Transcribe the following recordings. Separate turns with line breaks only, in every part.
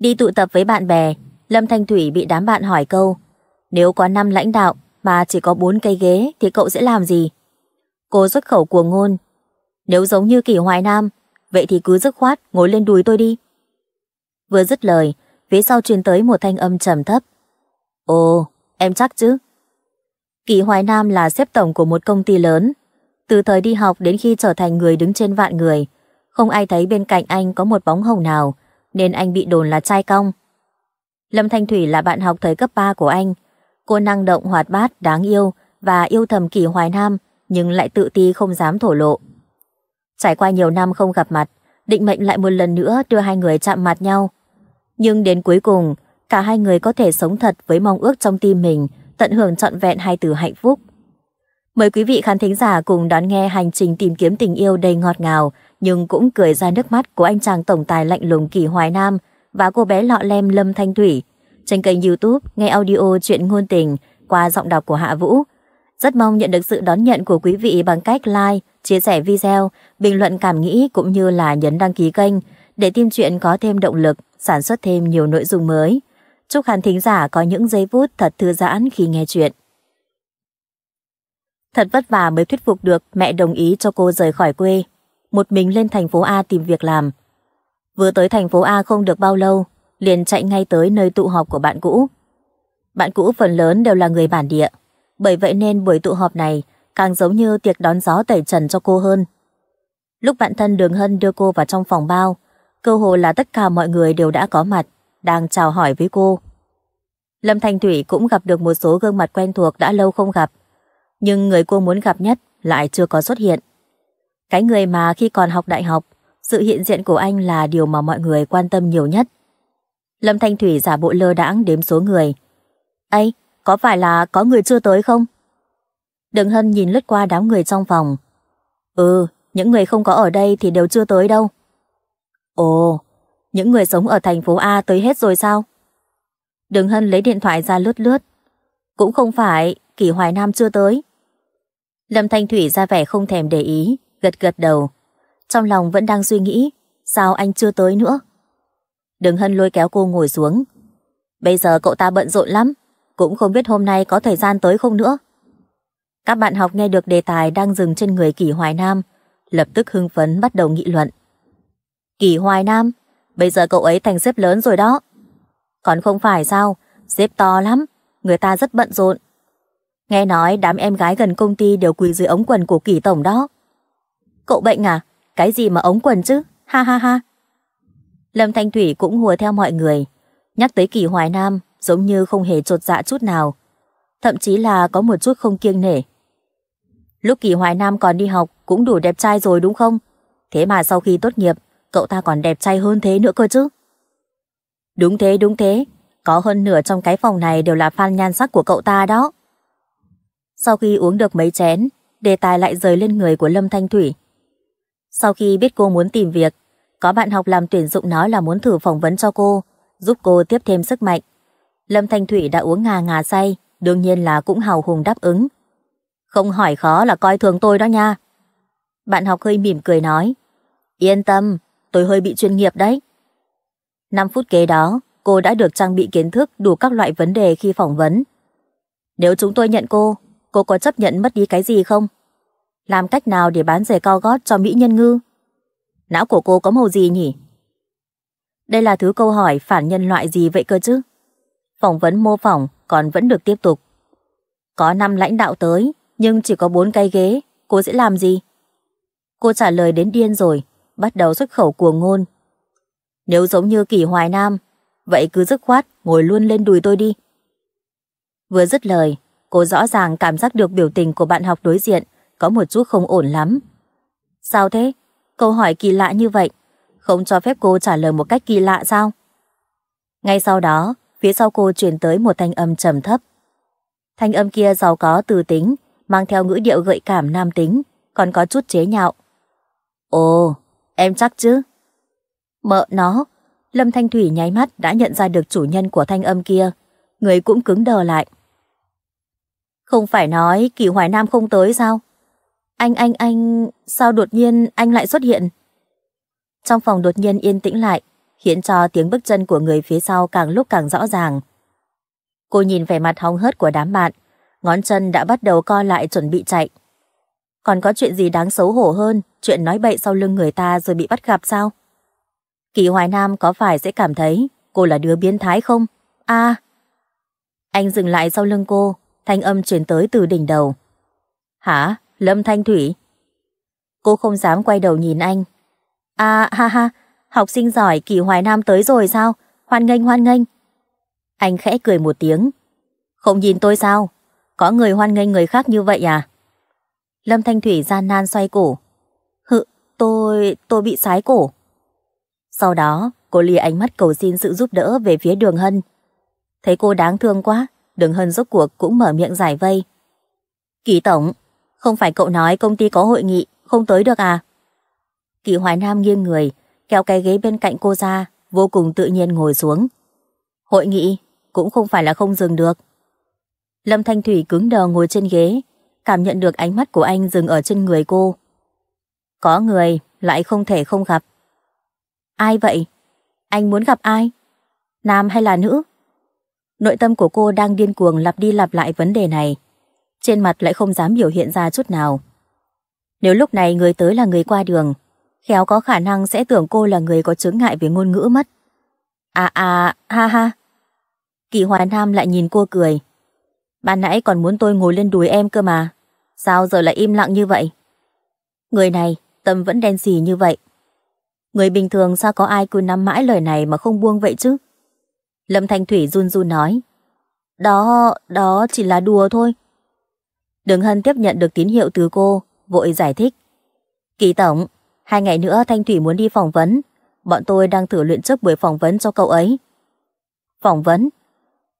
Đi tụ tập với bạn bè, Lâm Thanh Thủy bị đám bạn hỏi câu Nếu có 5 lãnh đạo mà chỉ có 4 cây ghế thì cậu sẽ làm gì? Cô xuất khẩu cuồng ngôn Nếu giống như kỷ hoài nam, vậy thì cứ dứt khoát ngồi lên đùi tôi đi. Vừa dứt lời, phía sau truyền tới một thanh âm trầm thấp. Ồ, em chắc chứ? Kỳ Hoài Nam là xếp tổng của một công ty lớn. Từ thời đi học đến khi trở thành người đứng trên vạn người, không ai thấy bên cạnh anh có một bóng hồng nào, nên anh bị đồn là trai cong. Lâm Thanh Thủy là bạn học thời cấp 3 của anh. Cô năng động hoạt bát, đáng yêu và yêu thầm Kỳ Hoài Nam nhưng lại tự ti không dám thổ lộ. Trải qua nhiều năm không gặp mặt, định mệnh lại một lần nữa đưa hai người chạm mặt nhau. Nhưng đến cuối cùng, cả hai người có thể sống thật với mong ước trong tim mình, tận hưởng trọn vẹn hai từ hạnh phúc. Mời quý vị khán thính giả cùng đón nghe hành trình tìm kiếm tình yêu đầy ngọt ngào nhưng cũng cười ra nước mắt của anh chàng tổng tài lạnh lùng Kỳ Hoài Nam và cô bé lọ lem Lâm Thanh Thủy trên kênh youtube nghe audio chuyện ngôn tình qua giọng đọc của Hạ Vũ. Rất mong nhận được sự đón nhận của quý vị bằng cách like, chia sẻ video, bình luận cảm nghĩ cũng như là nhấn đăng ký kênh để team chuyện có thêm động lực, sản xuất thêm nhiều nội dung mới. Chúc khán thính giả có những giây phút thật thư giãn khi nghe chuyện. Thật vất vả mới thuyết phục được mẹ đồng ý cho cô rời khỏi quê một mình lên thành phố A tìm việc làm. Vừa tới thành phố A không được bao lâu, liền chạy ngay tới nơi tụ họp của bạn cũ. Bạn cũ phần lớn đều là người bản địa, bởi vậy nên buổi tụ họp này càng giống như tiệc đón gió tẩy trần cho cô hơn. Lúc bạn thân Đường Hân đưa cô vào trong phòng bao, cơ hồ là tất cả mọi người đều đã có mặt, đang chào hỏi với cô. Lâm Thanh Thủy cũng gặp được một số gương mặt quen thuộc đã lâu không gặp, nhưng người cô muốn gặp nhất lại chưa có xuất hiện. Cái người mà khi còn học đại học, sự hiện diện của anh là điều mà mọi người quan tâm nhiều nhất. Lâm Thanh Thủy giả bộ lơ đãng đếm số người. ấy có phải là có người chưa tới không? Đường Hân nhìn lướt qua đám người trong phòng. Ừ, những người không có ở đây thì đều chưa tới đâu. Ồ, những người sống ở thành phố A tới hết rồi sao? Đường Hân lấy điện thoại ra lướt lướt. Cũng không phải, kỳ Hoài Nam chưa tới. Lâm Thanh Thủy ra vẻ không thèm để ý, gật gật đầu. Trong lòng vẫn đang suy nghĩ, sao anh chưa tới nữa? Đường Hân lôi kéo cô ngồi xuống. Bây giờ cậu ta bận rộn lắm, cũng không biết hôm nay có thời gian tới không nữa. Các bạn học nghe được đề tài đang dừng trên người Kỳ Hoài Nam, lập tức hưng phấn bắt đầu nghị luận. Kỳ Hoài Nam, bây giờ cậu ấy thành xếp lớn rồi đó. Còn không phải sao, xếp to lắm, người ta rất bận rộn. Nghe nói đám em gái gần công ty đều quỳ dưới ống quần của Kỳ Tổng đó. Cậu bệnh à? Cái gì mà ống quần chứ? Ha ha ha. Lâm Thanh Thủy cũng hùa theo mọi người. Nhắc tới kỳ hoài nam, giống như không hề trột dạ chút nào. Thậm chí là có một chút không kiêng nể. Lúc kỳ hoài nam còn đi học cũng đủ đẹp trai rồi đúng không? Thế mà sau khi tốt nghiệp, cậu ta còn đẹp trai hơn thế nữa cơ chứ. Đúng thế, đúng thế. Có hơn nửa trong cái phòng này đều là fan nhan sắc của cậu ta đó. Sau khi uống được mấy chén, đề tài lại rời lên người của Lâm Thanh Thủy. Sau khi biết cô muốn tìm việc, có bạn học làm tuyển dụng nói là muốn thử phỏng vấn cho cô, giúp cô tiếp thêm sức mạnh. Lâm Thanh Thủy đã uống ngà ngà say, đương nhiên là cũng hào hùng đáp ứng. Không hỏi khó là coi thường tôi đó nha. Bạn học hơi mỉm cười nói, yên tâm, tôi hơi bị chuyên nghiệp đấy. 5 phút kế đó, cô đã được trang bị kiến thức đủ các loại vấn đề khi phỏng vấn. Nếu chúng tôi nhận cô, cô có chấp nhận mất đi cái gì không? Làm cách nào để bán giày cao gót cho mỹ nhân ngư? Não của cô có màu gì nhỉ? Đây là thứ câu hỏi phản nhân loại gì vậy cơ chứ? Phỏng vấn mô phỏng còn vẫn được tiếp tục. Có 5 lãnh đạo tới, nhưng chỉ có 4 cây ghế, cô sẽ làm gì? Cô trả lời đến điên rồi, bắt đầu xuất khẩu cuồng ngôn. Nếu giống như kỷ hoài nam, vậy cứ dứt khoát ngồi luôn lên đùi tôi đi. Vừa dứt lời, cô rõ ràng cảm giác được biểu tình của bạn học đối diện có một chút không ổn lắm. Sao thế? Câu hỏi kỳ lạ như vậy, không cho phép cô trả lời một cách kỳ lạ sao? Ngay sau đó, phía sau cô truyền tới một thanh âm trầm thấp. Thanh âm kia giàu có từ tính, mang theo ngữ điệu gợi cảm nam tính, còn có chút chế nhạo. Ồ, em chắc chứ? Mợ nó, Lâm Thanh Thủy nháy mắt đã nhận ra được chủ nhân của thanh âm kia, người cũng cứng đờ lại. Không phải nói kỳ hoài nam không tới sao? Anh anh anh, sao đột nhiên anh lại xuất hiện? Trong phòng đột nhiên yên tĩnh lại, khiến cho tiếng bước chân của người phía sau càng lúc càng rõ ràng. Cô nhìn vẻ mặt hóng hớt của đám bạn, ngón chân đã bắt đầu co lại chuẩn bị chạy. Còn có chuyện gì đáng xấu hổ hơn chuyện nói bậy sau lưng người ta rồi bị bắt gặp sao? Kỳ Hoài Nam có phải sẽ cảm thấy cô là đứa biến thái không? a Anh dừng lại sau lưng cô, thanh âm truyền tới từ đỉnh đầu. Hả? Lâm Thanh Thủy. Cô không dám quay đầu nhìn anh. À ha ha, học sinh giỏi kỳ hoài nam tới rồi sao? Hoan nghênh hoan nghênh. Anh khẽ cười một tiếng. Không nhìn tôi sao? Có người hoan nghênh người khác như vậy à? Lâm Thanh Thủy gian nan xoay cổ. Hự, tôi... tôi bị sái cổ. Sau đó, cô lìa ánh mắt cầu xin sự giúp đỡ về phía đường hân. Thấy cô đáng thương quá, đường hân rốt cuộc cũng mở miệng giải vây. Kỳ tổng, không phải cậu nói công ty có hội nghị, không tới được à? Kỳ Hoài Nam nghiêng người, kéo cái ghế bên cạnh cô ra, vô cùng tự nhiên ngồi xuống. Hội nghị cũng không phải là không dừng được. Lâm Thanh Thủy cứng đờ ngồi trên ghế, cảm nhận được ánh mắt của anh dừng ở trên người cô. Có người lại không thể không gặp. Ai vậy? Anh muốn gặp ai? Nam hay là nữ? Nội tâm của cô đang điên cuồng lặp đi lặp lại vấn đề này trên mặt lại không dám biểu hiện ra chút nào. Nếu lúc này người tới là người qua đường, khéo có khả năng sẽ tưởng cô là người có chứng ngại về ngôn ngữ mất. À à, ha ha. Kỳ Hoài Nam lại nhìn cô cười. Ban nãy còn muốn tôi ngồi lên đùi em cơ mà. Sao giờ lại im lặng như vậy? Người này, tâm vẫn đen xì như vậy. Người bình thường sao có ai cứ nắm mãi lời này mà không buông vậy chứ? Lâm Thanh Thủy run run nói. Đó, đó chỉ là đùa thôi. Đường Hân tiếp nhận được tín hiệu từ cô, vội giải thích. Kỳ tổng, hai ngày nữa Thanh Thủy muốn đi phỏng vấn. Bọn tôi đang thử luyện trước buổi phỏng vấn cho cậu ấy. Phỏng vấn?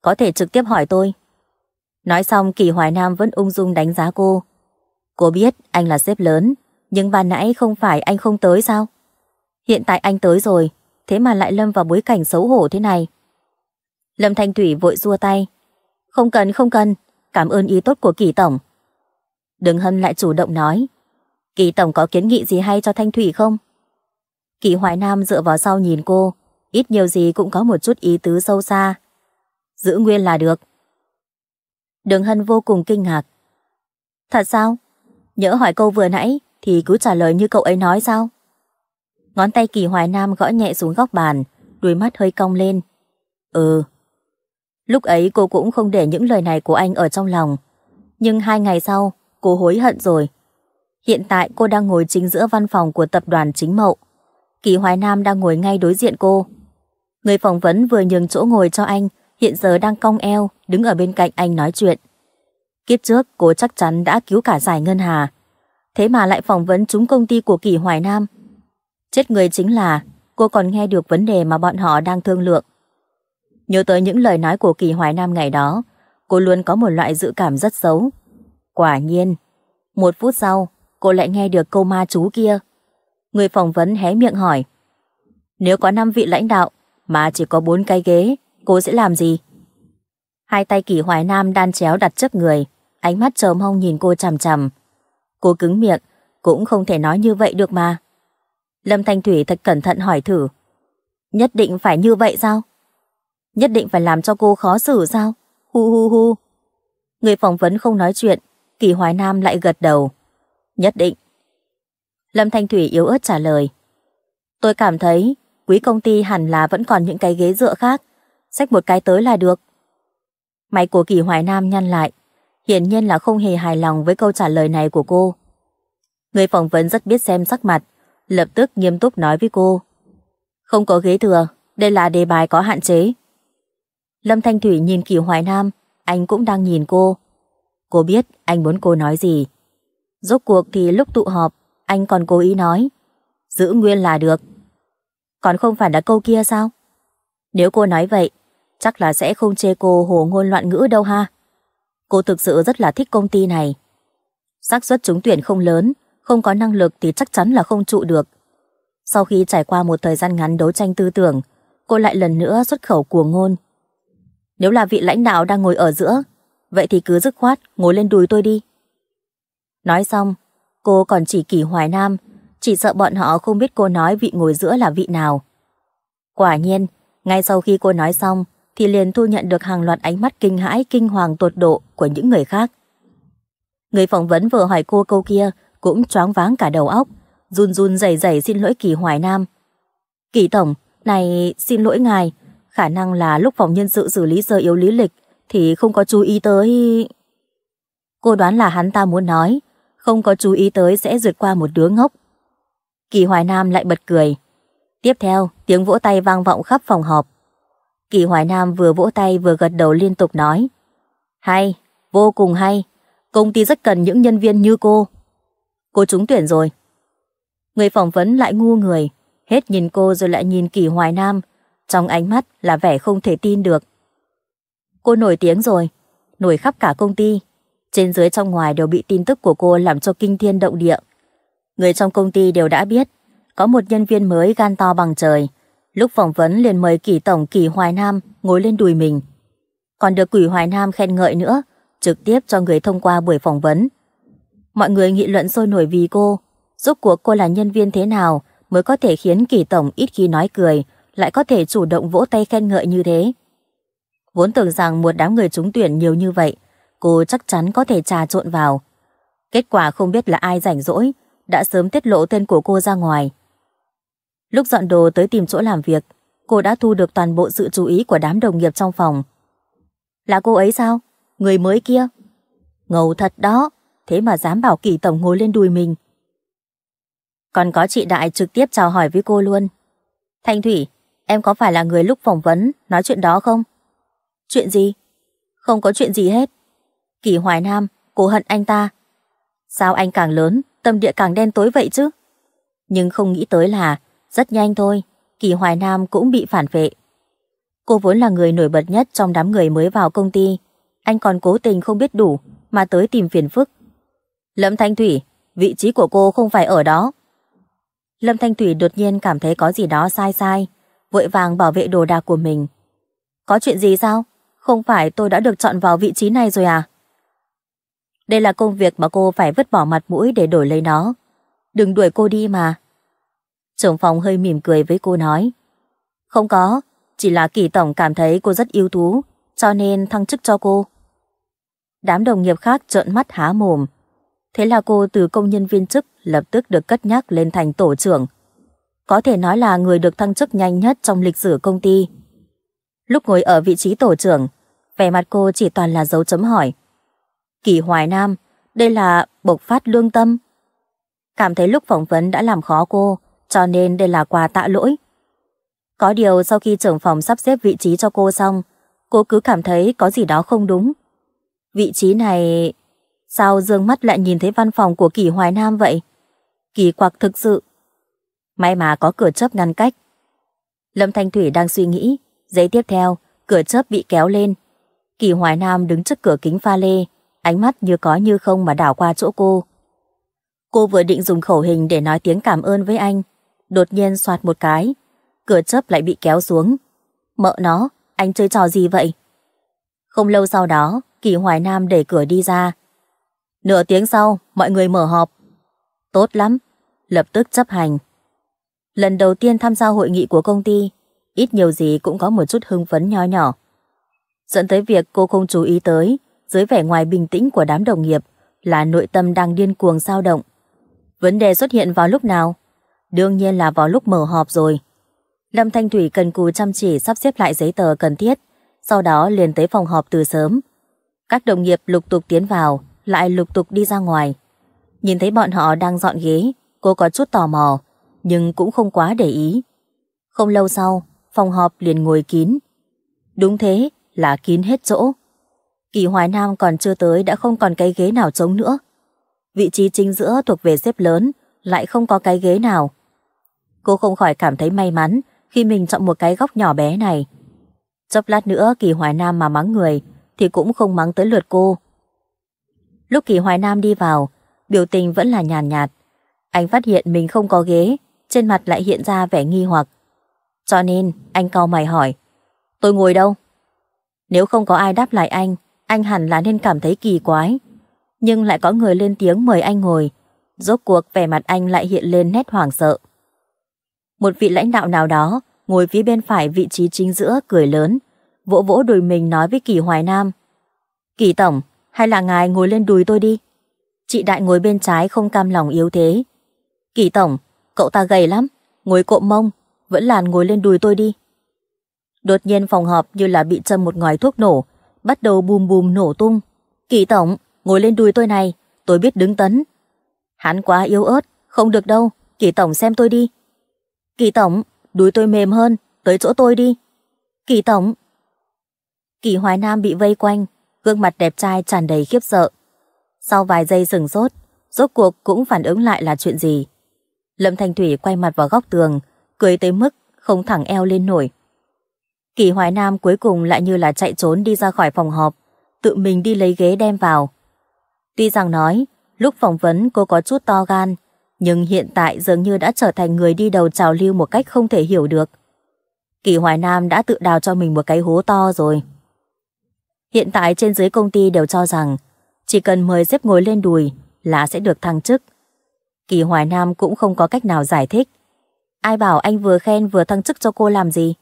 Có thể trực tiếp hỏi tôi. Nói xong Kỳ Hoài Nam vẫn ung dung đánh giá cô. Cô biết anh là sếp lớn, nhưng ban nãy không phải anh không tới sao? Hiện tại anh tới rồi, thế mà lại lâm vào bối cảnh xấu hổ thế này. Lâm Thanh Thủy vội xua tay. Không cần, không cần, cảm ơn ý tốt của Kỳ Tổng. Đường hâm lại chủ động nói. Kỳ Tổng có kiến nghị gì hay cho Thanh Thủy không? Kỳ Hoài Nam dựa vào sau nhìn cô, ít nhiều gì cũng có một chút ý tứ sâu xa. Giữ nguyên là được. Đường Hân vô cùng kinh ngạc. Thật sao? Nhớ hỏi câu vừa nãy thì cứ trả lời như cậu ấy nói sao? Ngón tay Kỳ Hoài Nam gõ nhẹ xuống góc bàn, đuôi mắt hơi cong lên. Ừ. Lúc ấy cô cũng không để những lời này của anh ở trong lòng. Nhưng hai ngày sau, cô hối hận rồi. Hiện tại cô đang ngồi chính giữa văn phòng của tập đoàn chính mậu. Kỳ Hoài Nam đang ngồi ngay đối diện cô. Người phỏng vấn vừa nhường chỗ ngồi cho anh, hiện giờ đang cong eo, đứng ở bên cạnh anh nói chuyện. Kiếp trước cô chắc chắn đã cứu cả giải ngân hà. Thế mà lại phỏng vấn chúng công ty của Kỳ Hoài Nam. Chết người chính là cô còn nghe được vấn đề mà bọn họ đang thương lượng. Nhớ tới những lời nói của Kỳ Hoài Nam ngày đó, cô luôn có một loại dự cảm rất xấu. Quả nhiên, một phút sau, cô lại nghe được câu ma chú kia. Người phỏng vấn hé miệng hỏi. Nếu có 5 vị lãnh đạo, mà chỉ có 4 cái ghế, cô sẽ làm gì? Hai tay kỳ hoài nam đan chéo đặt trước người, ánh mắt trồm hông nhìn cô chằm chằm. Cô cứng miệng, cũng không thể nói như vậy được mà. Lâm Thanh Thủy thật cẩn thận hỏi thử. Nhất định phải như vậy sao? Nhất định phải làm cho cô khó xử sao? Hu hu hu. Người phỏng vấn không nói chuyện, Kỳ Hoài Nam lại gật đầu. Nhất định. Lâm Thanh Thủy yếu ớt trả lời. Tôi cảm thấy quý công ty hẳn là vẫn còn những cái ghế dựa khác. Xách một cái tới là được. Máy của Kỳ Hoài Nam nhăn lại. Hiển nhiên là không hề hài lòng với câu trả lời này của cô. Người phỏng vấn rất biết xem sắc mặt, lập tức nghiêm túc nói với cô. Không có ghế thừa, đây là đề bài có hạn chế. Lâm Thanh Thủy nhìn Kỳ Hoài Nam, anh cũng đang nhìn cô. Cô biết anh muốn cô nói gì. Rốt cuộc thì lúc tụ họp, anh còn cố ý nói. Giữ nguyên là được. Còn không phải là câu kia sao? Nếu cô nói vậy, chắc là sẽ không chê cô hồ ngôn loạn ngữ đâu ha. Cô thực sự rất là thích công ty này. xác suất trúng tuyển không lớn, không có năng lực thì chắc chắn là không trụ được. Sau khi trải qua một thời gian ngắn đấu tranh tư tưởng, cô lại lần nữa xuất khẩu cuồng ngôn. Nếu là vị lãnh đạo đang ngồi ở giữa, vậy thì cứ dứt khoát, ngồi lên đùi tôi đi. Nói xong, cô còn chỉ kỷ Hoài Nam, chỉ sợ bọn họ không biết cô nói vị ngồi giữa là vị nào. Quả nhiên, ngay sau khi cô nói xong, thì liền thu nhận được hàng loạt ánh mắt kinh hãi kinh hoàng tột độ của những người khác. Người phỏng vấn vừa hỏi cô câu kia cũng choáng váng cả đầu óc, run run rẩy rẩy xin lỗi Kỳ Hoài Nam. "Kỳ tổng, này xin lỗi ngài, khả năng là lúc phòng nhân sự xử lý sơ yếu lý lịch thì không có chú ý tới... Cô đoán là hắn ta muốn nói, không có chú ý tới sẽ rượt qua một đứa ngốc. Kỳ Hoài Nam lại bật cười. Tiếp theo, tiếng vỗ tay vang vọng khắp phòng họp. Kỳ Hoài Nam vừa vỗ tay vừa gật đầu liên tục nói. Hay, vô cùng hay, công ty rất cần những nhân viên như cô. Cô trúng tuyển rồi. Người phỏng vấn lại ngu người, hết nhìn cô rồi lại nhìn Kỳ Hoài Nam, trong ánh mắt là vẻ không thể tin được. Cô nổi tiếng rồi, nổi khắp cả công ty. Trên dưới trong ngoài đều bị tin tức của cô làm cho kinh thiên động địa. Người trong công ty đều đã biết, có một nhân viên mới gan to bằng trời. Lúc phỏng vấn liền mời kỳ tổng kỳ Hoài Nam ngồi lên đùi mình. Còn được quỷ Hoài Nam khen ngợi nữa, trực tiếp cho người thông qua buổi phỏng vấn. Mọi người nghị luận sôi nổi vì cô, rốt cuộc cô là nhân viên thế nào mới có thể khiến kỳ tổng ít khi nói cười, lại có thể chủ động vỗ tay khen ngợi như thế. Vốn tưởng rằng một đám người trúng tuyển nhiều như vậy, cô chắc chắn có thể trà trộn vào. Kết quả không biết là ai rảnh rỗi, đã sớm tiết lộ tên của cô ra ngoài. Lúc dọn đồ tới tìm chỗ làm việc, cô đã thu được toàn bộ sự chú ý của đám đồng nghiệp trong phòng. Là cô ấy sao? Người mới kia? Ngầu thật đó, thế mà dám bảo kỳ tổng ngồi lên đùi mình. Còn có chị Đại trực tiếp chào hỏi với cô luôn. Thanh Thủy, em có phải là người lúc phỏng vấn nói chuyện đó không? Chuyện gì? Không có chuyện gì hết. Kỳ Hoài Nam, cố hận anh ta. Sao anh càng lớn, tâm địa càng đen tối vậy chứ? Nhưng không nghĩ tới là, rất nhanh thôi, Kỳ Hoài Nam cũng bị phản vệ. Cô vốn là người nổi bật nhất trong đám người mới vào công ty. Anh còn cố tình không biết đủ mà tới tìm phiền phức. Lâm Thanh Thủy, vị trí của cô không phải ở đó. Lâm Thanh Thủy đột nhiên cảm thấy có gì đó sai sai, vội vàng bảo vệ đồ đạc của mình. Có chuyện gì sao? không phải tôi đã được chọn vào vị trí này rồi à? Đây là công việc mà cô phải vứt bỏ mặt mũi để đổi lấy nó. Đừng đuổi cô đi mà. Trưởng phòng hơi mỉm cười với cô nói. Không có, chỉ là kỳ tổng cảm thấy cô rất ưu tú, cho nên thăng chức cho cô. Đám đồng nghiệp khác trợn mắt há mồm. Thế là cô từ công nhân viên chức lập tức được cất nhắc lên thành tổ trưởng. Có thể nói là người được thăng chức nhanh nhất trong lịch sử công ty. Lúc ngồi ở vị trí tổ trưởng, vẻ mặt cô chỉ toàn là dấu chấm hỏi. Kỳ Hoài Nam, đây là bộc phát lương tâm. Cảm thấy lúc phỏng vấn đã làm khó cô, cho nên đây là quà tạ lỗi. Có điều sau khi trưởng phòng sắp xếp vị trí cho cô xong, cô cứ cảm thấy có gì đó không đúng. Vị trí này... Sao dương mắt lại nhìn thấy văn phòng của Kỳ Hoài Nam vậy? Kỳ quặc thực sự. May mà có cửa chớp ngăn cách. Lâm Thanh Thủy đang suy nghĩ, Giấy tiếp theo, cửa chớp bị kéo lên. Kỳ Hoài Nam đứng trước cửa kính pha lê, ánh mắt như có như không mà đảo qua chỗ cô. Cô vừa định dùng khẩu hình để nói tiếng cảm ơn với anh, đột nhiên soạt một cái, cửa chớp lại bị kéo xuống. Mợ nó, anh chơi trò gì vậy? Không lâu sau đó, Kỳ Hoài Nam để cửa đi ra. Nửa tiếng sau, mọi người mở họp. Tốt lắm, lập tức chấp hành. Lần đầu tiên tham gia hội nghị của công ty, ít nhiều gì cũng có một chút hưng phấn nho nhỏ. Dẫn tới việc cô không chú ý tới, dưới vẻ ngoài bình tĩnh của đám đồng nghiệp, là nội tâm đang điên cuồng sao động. Vấn đề xuất hiện vào lúc nào? Đương nhiên là vào lúc mở họp rồi. Lâm Thanh Thủy cần cù chăm chỉ sắp xếp lại giấy tờ cần thiết, sau đó liền tới phòng họp từ sớm. Các đồng nghiệp lục tục tiến vào, lại lục tục đi ra ngoài. Nhìn thấy bọn họ đang dọn ghế, cô có chút tò mò, nhưng cũng không quá để ý. Không lâu sau, phòng họp liền ngồi kín. Đúng thế, là kín hết chỗ. Kỳ Hoài Nam còn chưa tới đã không còn cái ghế nào trống nữa. Vị trí chính giữa thuộc về xếp lớn, lại không có cái ghế nào. Cô không khỏi cảm thấy may mắn khi mình chọn một cái góc nhỏ bé này. Chốc lát nữa Kỳ Hoài Nam mà mắng người thì cũng không mắng tới lượt cô. Lúc Kỳ Hoài Nam đi vào, biểu tình vẫn là nhàn nhạt, nhạt. Anh phát hiện mình không có ghế, trên mặt lại hiện ra vẻ nghi hoặc. Cho nên anh cau mày hỏi Tôi ngồi đâu? Nếu không có ai đáp lại anh Anh hẳn là nên cảm thấy kỳ quái Nhưng lại có người lên tiếng mời anh ngồi Rốt cuộc vẻ mặt anh lại hiện lên nét hoảng sợ Một vị lãnh đạo nào đó Ngồi phía bên phải vị trí chính giữa cười lớn Vỗ vỗ đùi mình nói với Kỳ Hoài Nam Kỳ Tổng Hay là ngài ngồi lên đùi tôi đi Chị Đại ngồi bên trái không cam lòng yếu thế Kỳ Tổng Cậu ta gầy lắm Ngồi cộm mông vẫn làn ngồi lên đùi tôi đi. Đột nhiên phòng họp như là bị châm một ngòi thuốc nổ, bắt đầu bùm bùm nổ tung. Kỳ tổng, ngồi lên đùi tôi này, tôi biết đứng tấn. Hắn quá yếu ớt, không được đâu, kỳ tổng xem tôi đi. Kỳ tổng, đùi tôi mềm hơn, tới chỗ tôi đi. Kỳ tổng. Kỳ Hoài Nam bị vây quanh, gương mặt đẹp trai tràn đầy khiếp sợ. Sau vài giây sừng sốt, rốt cuộc cũng phản ứng lại là chuyện gì. Lâm Thanh Thủy quay mặt vào góc tường, cười tới mức không thẳng eo lên nổi. Kỳ Hoài Nam cuối cùng lại như là chạy trốn đi ra khỏi phòng họp, tự mình đi lấy ghế đem vào. Tuy rằng nói, lúc phỏng vấn cô có chút to gan, nhưng hiện tại dường như đã trở thành người đi đầu trào lưu một cách không thể hiểu được. Kỳ Hoài Nam đã tự đào cho mình một cái hố to rồi. Hiện tại trên dưới công ty đều cho rằng chỉ cần mời xếp ngồi lên đùi là sẽ được thăng chức. Kỳ Hoài Nam cũng không có cách nào giải thích. Ai bảo anh vừa khen vừa thăng chức cho cô làm gì?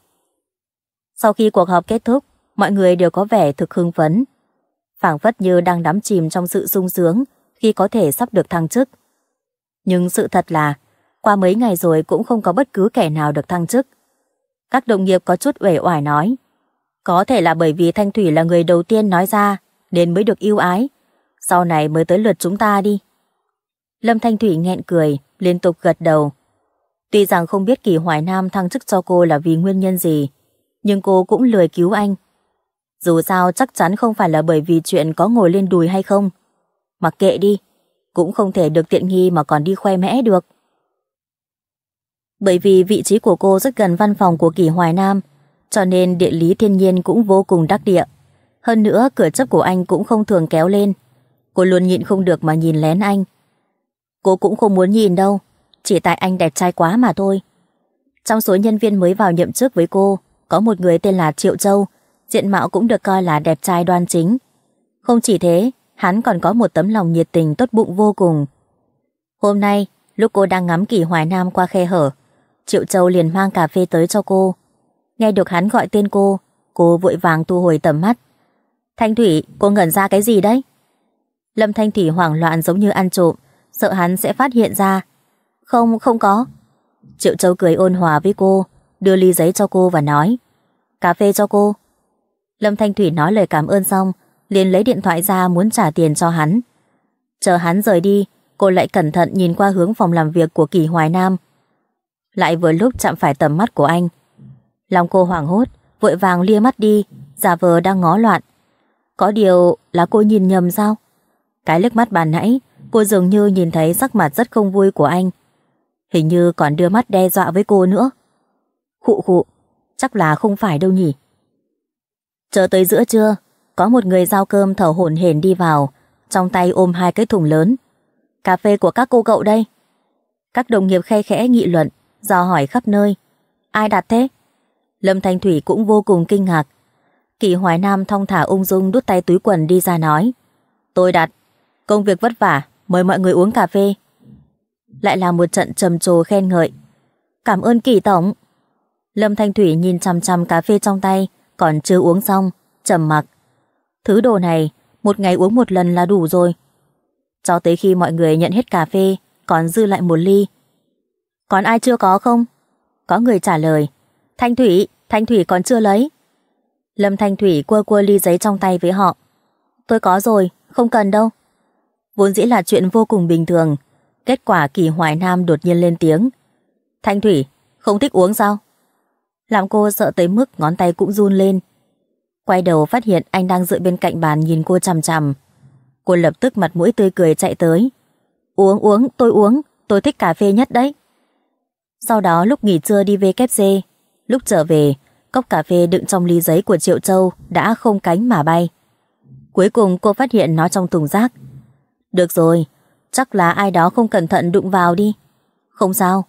Sau khi cuộc họp kết thúc, mọi người đều có vẻ thực hưng phấn. phảng phất như đang đắm chìm trong sự sung sướng khi có thể sắp được thăng chức. Nhưng sự thật là, qua mấy ngày rồi cũng không có bất cứ kẻ nào được thăng chức. Các đồng nghiệp có chút uể oải nói, có thể là bởi vì Thanh Thủy là người đầu tiên nói ra, nên mới được yêu ái. Sau này mới tới lượt chúng ta đi. Lâm Thanh Thủy nghẹn cười, liên tục gật đầu, Tuy rằng không biết Kỳ Hoài Nam thăng chức cho cô là vì nguyên nhân gì, nhưng cô cũng lười cứu anh. Dù sao chắc chắn không phải là bởi vì chuyện có ngồi lên đùi hay không. Mặc kệ đi, cũng không thể được tiện nghi mà còn đi khoe mẽ được. Bởi vì vị trí của cô rất gần văn phòng của Kỳ Hoài Nam, cho nên địa lý thiên nhiên cũng vô cùng đắc địa. Hơn nữa, cửa chấp của anh cũng không thường kéo lên. Cô luôn nhịn không được mà nhìn lén anh. Cô cũng không muốn nhìn đâu, chỉ tại anh đẹp trai quá mà thôi. Trong số nhân viên mới vào nhậm chức với cô, có một người tên là Triệu Châu, diện mạo cũng được coi là đẹp trai đoan chính. Không chỉ thế, hắn còn có một tấm lòng nhiệt tình tốt bụng vô cùng. Hôm nay, lúc cô đang ngắm kỳ hoài nam qua khe hở, Triệu Châu liền mang cà phê tới cho cô. Nghe được hắn gọi tên cô, cô vội vàng thu hồi tầm mắt. Thanh Thủy, cô ngẩn ra cái gì đấy? Lâm Thanh Thủy hoảng loạn giống như ăn trộm, sợ hắn sẽ phát hiện ra không, không có. Triệu Châu cười ôn hòa với cô, đưa ly giấy cho cô và nói. Cà phê cho cô. Lâm Thanh Thủy nói lời cảm ơn xong, liền lấy điện thoại ra muốn trả tiền cho hắn. Chờ hắn rời đi, cô lại cẩn thận nhìn qua hướng phòng làm việc của Kỳ Hoài Nam. Lại vừa lúc chạm phải tầm mắt của anh. Lòng cô hoảng hốt, vội vàng lia mắt đi, giả vờ đang ngó loạn. Có điều là cô nhìn nhầm sao? Cái liếc mắt bàn nãy, cô dường như nhìn thấy sắc mặt rất không vui của anh hình như còn đưa mắt đe dọa với cô nữa. Khụ khụ, chắc là không phải đâu nhỉ. Chờ tới giữa trưa, có một người giao cơm thở hổn hển đi vào, trong tay ôm hai cái thùng lớn. Cà phê của các cô cậu đây. Các đồng nghiệp khe khẽ nghị luận, dò hỏi khắp nơi. Ai đặt thế? Lâm Thanh Thủy cũng vô cùng kinh ngạc. Kỳ Hoài Nam thong thả ung dung đút tay túi quần đi ra nói. Tôi đặt. Công việc vất vả, mời mọi người uống cà phê lại là một trận trầm trồ khen ngợi. Cảm ơn kỳ tổng. Lâm Thanh Thủy nhìn chằm chằm cà phê trong tay, còn chưa uống xong, trầm mặc. Thứ đồ này, một ngày uống một lần là đủ rồi. Cho tới khi mọi người nhận hết cà phê, còn dư lại một ly. Còn ai chưa có không? Có người trả lời. Thanh Thủy, Thanh Thủy còn chưa lấy. Lâm Thanh Thủy quơ quơ ly giấy trong tay với họ. Tôi có rồi, không cần đâu. Vốn dĩ là chuyện vô cùng bình thường, Kết quả kỳ hoài nam đột nhiên lên tiếng. Thanh Thủy, không thích uống sao? Làm cô sợ tới mức ngón tay cũng run lên. Quay đầu phát hiện anh đang dựa bên cạnh bàn nhìn cô chằm chằm. Cô lập tức mặt mũi tươi cười chạy tới. Uống uống, tôi uống, tôi thích cà phê nhất đấy. Sau đó lúc nghỉ trưa đi WC, lúc trở về, cốc cà phê đựng trong ly giấy của Triệu Châu đã không cánh mà bay. Cuối cùng cô phát hiện nó trong thùng rác. Được rồi, Chắc là ai đó không cẩn thận đụng vào đi Không sao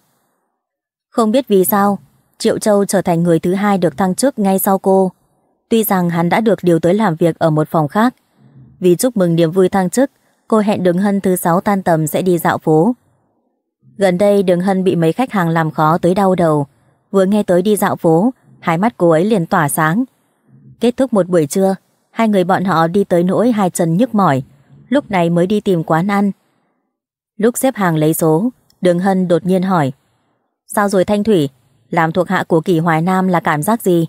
Không biết vì sao Triệu Châu trở thành người thứ hai được thăng chức ngay sau cô Tuy rằng hắn đã được điều tới làm việc ở một phòng khác Vì chúc mừng niềm vui thăng chức Cô hẹn Đường Hân thứ sáu tan tầm sẽ đi dạo phố Gần đây Đường Hân bị mấy khách hàng làm khó tới đau đầu Vừa nghe tới đi dạo phố Hai mắt cô ấy liền tỏa sáng Kết thúc một buổi trưa Hai người bọn họ đi tới nỗi hai chân nhức mỏi Lúc này mới đi tìm quán ăn Lúc xếp hàng lấy số, Đường Hân đột nhiên hỏi. Sao rồi Thanh Thủy? Làm thuộc hạ của Kỳ Hoài Nam là cảm giác gì?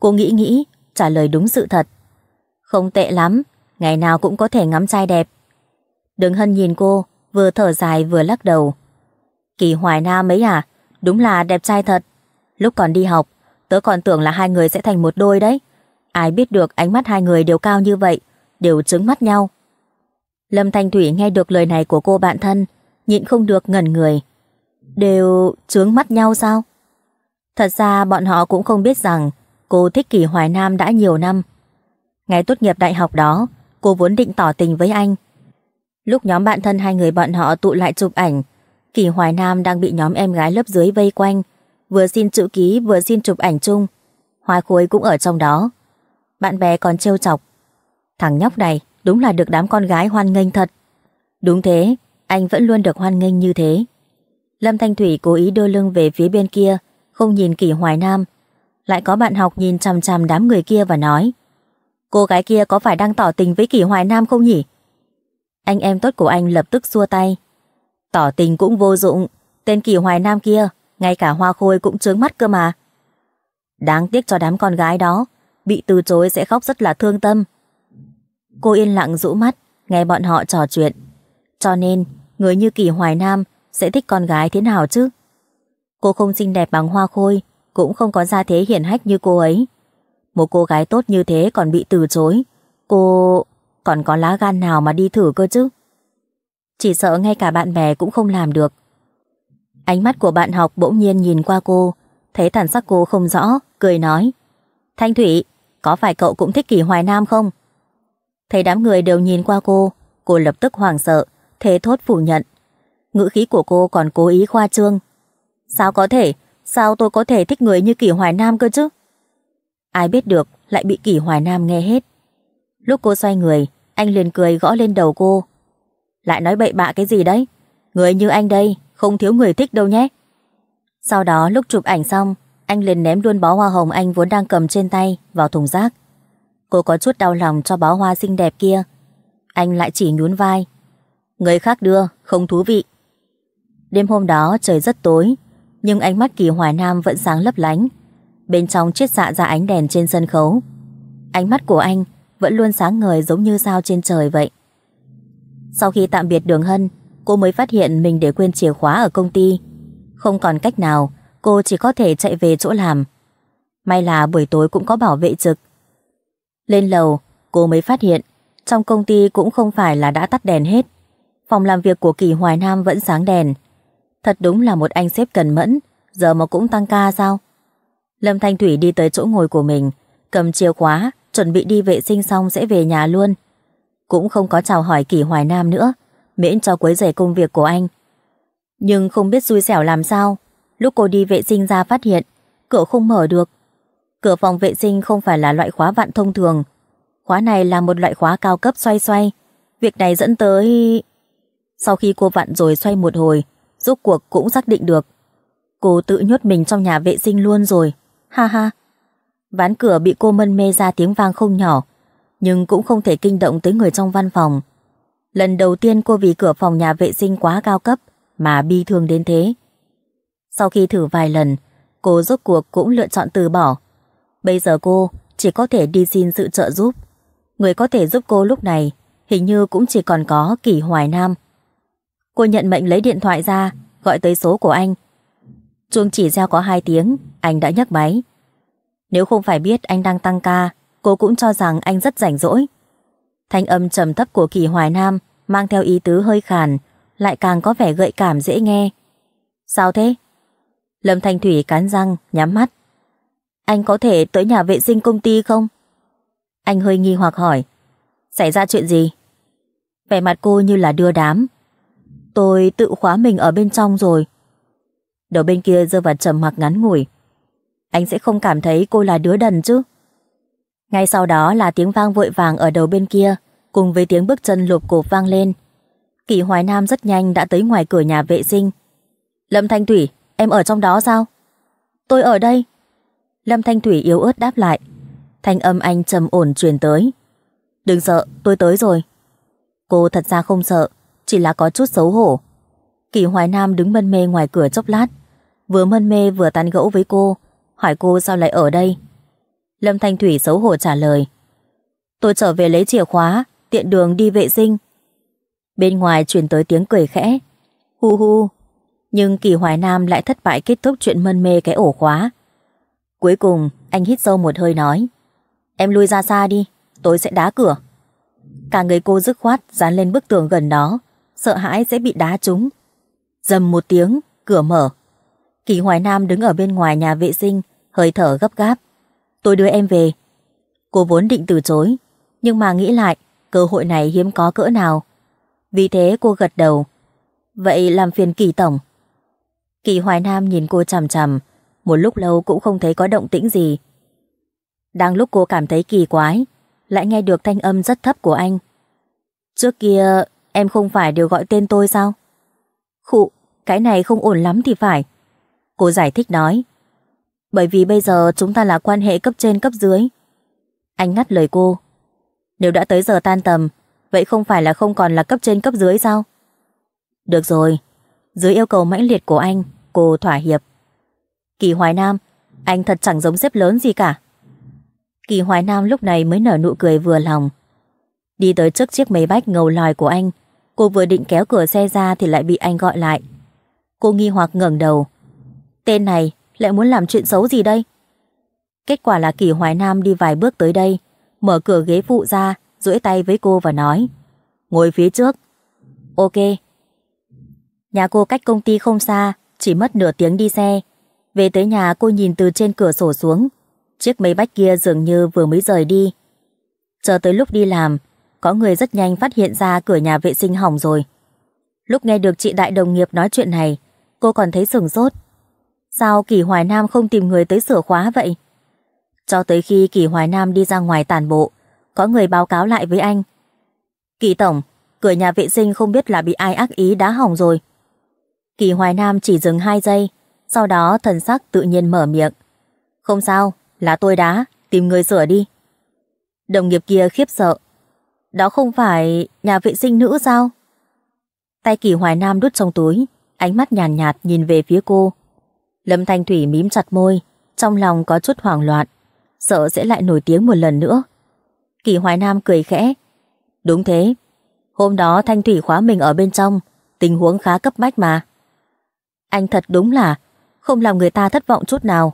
Cô nghĩ nghĩ, trả lời đúng sự thật. Không tệ lắm, ngày nào cũng có thể ngắm trai đẹp. Đường Hân nhìn cô, vừa thở dài vừa lắc đầu. Kỳ Hoài Nam ấy à, đúng là đẹp trai thật. Lúc còn đi học, tớ còn tưởng là hai người sẽ thành một đôi đấy. Ai biết được ánh mắt hai người đều cao như vậy, đều trứng mắt nhau. Lâm Thanh Thủy nghe được lời này của cô bạn thân, nhịn không được ngẩn người. Đều trướng mắt nhau sao? Thật ra bọn họ cũng không biết rằng cô thích Kỳ Hoài Nam đã nhiều năm. Ngày tốt nghiệp đại học đó, cô vốn định tỏ tình với anh. Lúc nhóm bạn thân hai người bọn họ tụ lại chụp ảnh, Kỳ Hoài Nam đang bị nhóm em gái lớp dưới vây quanh, vừa xin chữ ký vừa xin chụp ảnh chung. Hoa Khối cũng ở trong đó. Bạn bè còn trêu chọc. Thằng nhóc này, Đúng là được đám con gái hoan nghênh thật Đúng thế Anh vẫn luôn được hoan nghênh như thế Lâm Thanh Thủy cố ý đưa lưng về phía bên kia Không nhìn Kỳ Hoài Nam Lại có bạn học nhìn chằm chằm đám người kia và nói Cô gái kia có phải đang tỏ tình với Kỳ Hoài Nam không nhỉ? Anh em tốt của anh lập tức xua tay Tỏ tình cũng vô dụng Tên Kỳ Hoài Nam kia Ngay cả hoa khôi cũng trướng mắt cơ mà Đáng tiếc cho đám con gái đó Bị từ chối sẽ khóc rất là thương tâm Cô yên lặng rũ mắt, nghe bọn họ trò chuyện. Cho nên, người như Kỳ Hoài Nam sẽ thích con gái thế nào chứ? Cô không xinh đẹp bằng hoa khôi, cũng không có gia thế hiển hách như cô ấy. Một cô gái tốt như thế còn bị từ chối. Cô... còn có lá gan nào mà đi thử cơ chứ? Chỉ sợ ngay cả bạn bè cũng không làm được. Ánh mắt của bạn học bỗng nhiên nhìn qua cô, thấy thần sắc cô không rõ, cười nói. Thanh Thủy, có phải cậu cũng thích Kỳ Hoài Nam không? Thấy đám người đều nhìn qua cô, cô lập tức hoảng sợ, thế thốt phủ nhận. Ngữ khí của cô còn cố ý khoa trương. Sao có thể, sao tôi có thể thích người như Kỷ Hoài Nam cơ chứ? Ai biết được, lại bị Kỷ Hoài Nam nghe hết. Lúc cô xoay người, anh liền cười gõ lên đầu cô. Lại nói bậy bạ cái gì đấy? Người như anh đây, không thiếu người thích đâu nhé. Sau đó lúc chụp ảnh xong, anh liền ném luôn bó hoa hồng anh vốn đang cầm trên tay vào thùng rác. Cô có chút đau lòng cho bó hoa xinh đẹp kia. Anh lại chỉ nhún vai. Người khác đưa, không thú vị. Đêm hôm đó trời rất tối, nhưng ánh mắt Kỳ Hoài Nam vẫn sáng lấp lánh. Bên trong chiếc dạ ra ánh đèn trên sân khấu. Ánh mắt của anh vẫn luôn sáng ngời giống như sao trên trời vậy. Sau khi tạm biệt Đường Hân, cô mới phát hiện mình để quên chìa khóa ở công ty. Không còn cách nào, cô chỉ có thể chạy về chỗ làm. May là buổi tối cũng có bảo vệ trực, lên lầu, cô mới phát hiện trong công ty cũng không phải là đã tắt đèn hết. Phòng làm việc của Kỳ Hoài Nam vẫn sáng đèn. Thật đúng là một anh sếp cần mẫn, giờ mà cũng tăng ca sao? Lâm Thanh Thủy đi tới chỗ ngồi của mình, cầm chìa khóa, chuẩn bị đi vệ sinh xong sẽ về nhà luôn. Cũng không có chào hỏi Kỳ Hoài Nam nữa, miễn cho quấy rầy công việc của anh. Nhưng không biết xui xẻo làm sao, lúc cô đi vệ sinh ra phát hiện, cửa không mở được, Cửa phòng vệ sinh không phải là loại khóa vạn thông thường. Khóa này là một loại khóa cao cấp xoay xoay. Việc này dẫn tới... Sau khi cô vặn rồi xoay một hồi, rốt cuộc cũng xác định được. Cô tự nhốt mình trong nhà vệ sinh luôn rồi. Ha ha. Ván cửa bị cô mân mê ra tiếng vang không nhỏ, nhưng cũng không thể kinh động tới người trong văn phòng. Lần đầu tiên cô vì cửa phòng nhà vệ sinh quá cao cấp mà bi thương đến thế. Sau khi thử vài lần, cô rốt cuộc cũng lựa chọn từ bỏ. Bây giờ cô chỉ có thể đi xin sự trợ giúp. Người có thể giúp cô lúc này hình như cũng chỉ còn có Kỷ Hoài Nam. Cô nhận mệnh lấy điện thoại ra, gọi tới số của anh. Chuông chỉ reo có 2 tiếng, anh đã nhấc máy. Nếu không phải biết anh đang tăng ca, cô cũng cho rằng anh rất rảnh rỗi. Thanh âm trầm thấp của Kỳ Hoài Nam mang theo ý tứ hơi khàn, lại càng có vẻ gợi cảm dễ nghe. Sao thế? Lâm Thanh Thủy cắn răng, nhắm mắt. Anh có thể tới nhà vệ sinh công ty không? Anh hơi nghi hoặc hỏi. Xảy ra chuyện gì? Vẻ mặt cô như là đưa đám. Tôi tự khóa mình ở bên trong rồi. Đầu bên kia rơi vào trầm mặc ngắn ngủi. Anh sẽ không cảm thấy cô là đứa đần chứ. Ngay sau đó là tiếng vang vội vàng ở đầu bên kia, cùng với tiếng bước chân lộp cộp vang lên. Kỷ Hoài Nam rất nhanh đã tới ngoài cửa nhà vệ sinh. Lâm Thanh Thủy, em ở trong đó sao? Tôi ở đây, Lâm Thanh Thủy yếu ớt đáp lại. Thanh âm anh trầm ổn truyền tới. Đừng sợ, tôi tới rồi. Cô thật ra không sợ, chỉ là có chút xấu hổ. Kỳ Hoài Nam đứng mân mê ngoài cửa chốc lát. Vừa mân mê vừa tán gẫu với cô, hỏi cô sao lại ở đây. Lâm Thanh Thủy xấu hổ trả lời. Tôi trở về lấy chìa khóa, tiện đường đi vệ sinh. Bên ngoài truyền tới tiếng cười khẽ. Hu hu. Nhưng Kỳ Hoài Nam lại thất bại kết thúc chuyện mân mê cái ổ khóa. Cuối cùng, anh hít sâu một hơi nói. Em lui ra xa đi, tôi sẽ đá cửa. Cả người cô dứt khoát dán lên bức tường gần đó, sợ hãi sẽ bị đá trúng. Dầm một tiếng, cửa mở. Kỳ Hoài Nam đứng ở bên ngoài nhà vệ sinh, hơi thở gấp gáp. Tôi đưa em về. Cô vốn định từ chối, nhưng mà nghĩ lại, cơ hội này hiếm có cỡ nào. Vì thế cô gật đầu. Vậy làm phiền Kỳ Tổng. Kỳ Hoài Nam nhìn cô chằm chằm, một lúc lâu cũng không thấy có động tĩnh gì. Đang lúc cô cảm thấy kỳ quái, lại nghe được thanh âm rất thấp của anh. Trước kia, em không phải đều gọi tên tôi sao? Khụ, cái này không ổn lắm thì phải. Cô giải thích nói. Bởi vì bây giờ chúng ta là quan hệ cấp trên cấp dưới. Anh ngắt lời cô. Nếu đã tới giờ tan tầm, vậy không phải là không còn là cấp trên cấp dưới sao? Được rồi, dưới yêu cầu mãnh liệt của anh, cô thỏa hiệp. Kỳ Hoài Nam, anh thật chẳng giống xếp lớn gì cả. Kỳ Hoài Nam lúc này mới nở nụ cười vừa lòng. Đi tới trước chiếc máy bách ngầu lòi của anh, cô vừa định kéo cửa xe ra thì lại bị anh gọi lại. Cô nghi hoặc ngẩng đầu. Tên này lại muốn làm chuyện xấu gì đây? Kết quả là Kỳ Hoài Nam đi vài bước tới đây, mở cửa ghế phụ ra, duỗi tay với cô và nói. Ngồi phía trước. Ok. Nhà cô cách công ty không xa, chỉ mất nửa tiếng đi xe. Về tới nhà cô nhìn từ trên cửa sổ xuống. Chiếc máy bách kia dường như vừa mới rời đi. Chờ tới lúc đi làm, có người rất nhanh phát hiện ra cửa nhà vệ sinh hỏng rồi. Lúc nghe được chị đại đồng nghiệp nói chuyện này, cô còn thấy sừng sốt. Sao Kỳ Hoài Nam không tìm người tới sửa khóa vậy? Cho tới khi Kỳ Hoài Nam đi ra ngoài tàn bộ, có người báo cáo lại với anh. Kỳ Tổng, cửa nhà vệ sinh không biết là bị ai ác ý đá hỏng rồi. Kỳ Hoài Nam chỉ dừng 2 giây, sau đó thần sắc tự nhiên mở miệng. Không sao, là tôi đá, tìm người sửa đi. Đồng nghiệp kia khiếp sợ. Đó không phải nhà vệ sinh nữ sao? Tay kỳ hoài nam đút trong túi, ánh mắt nhàn nhạt, nhạt nhìn về phía cô. Lâm Thanh Thủy mím chặt môi, trong lòng có chút hoảng loạn, sợ sẽ lại nổi tiếng một lần nữa. Kỳ hoài nam cười khẽ. Đúng thế, hôm đó Thanh Thủy khóa mình ở bên trong, tình huống khá cấp bách mà. Anh thật đúng là không làm người ta thất vọng chút nào.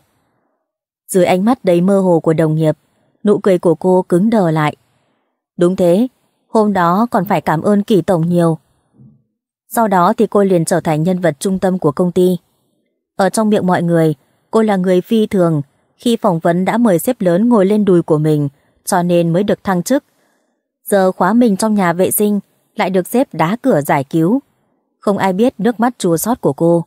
Dưới ánh mắt đầy mơ hồ của đồng nghiệp, nụ cười của cô cứng đờ lại. Đúng thế, hôm đó còn phải cảm ơn kỳ tổng nhiều. Sau đó thì cô liền trở thành nhân vật trung tâm của công ty. Ở trong miệng mọi người, cô là người phi thường, khi phỏng vấn đã mời xếp lớn ngồi lên đùi của mình, cho nên mới được thăng chức. Giờ khóa mình trong nhà vệ sinh, lại được xếp đá cửa giải cứu. Không ai biết nước mắt chua xót của cô.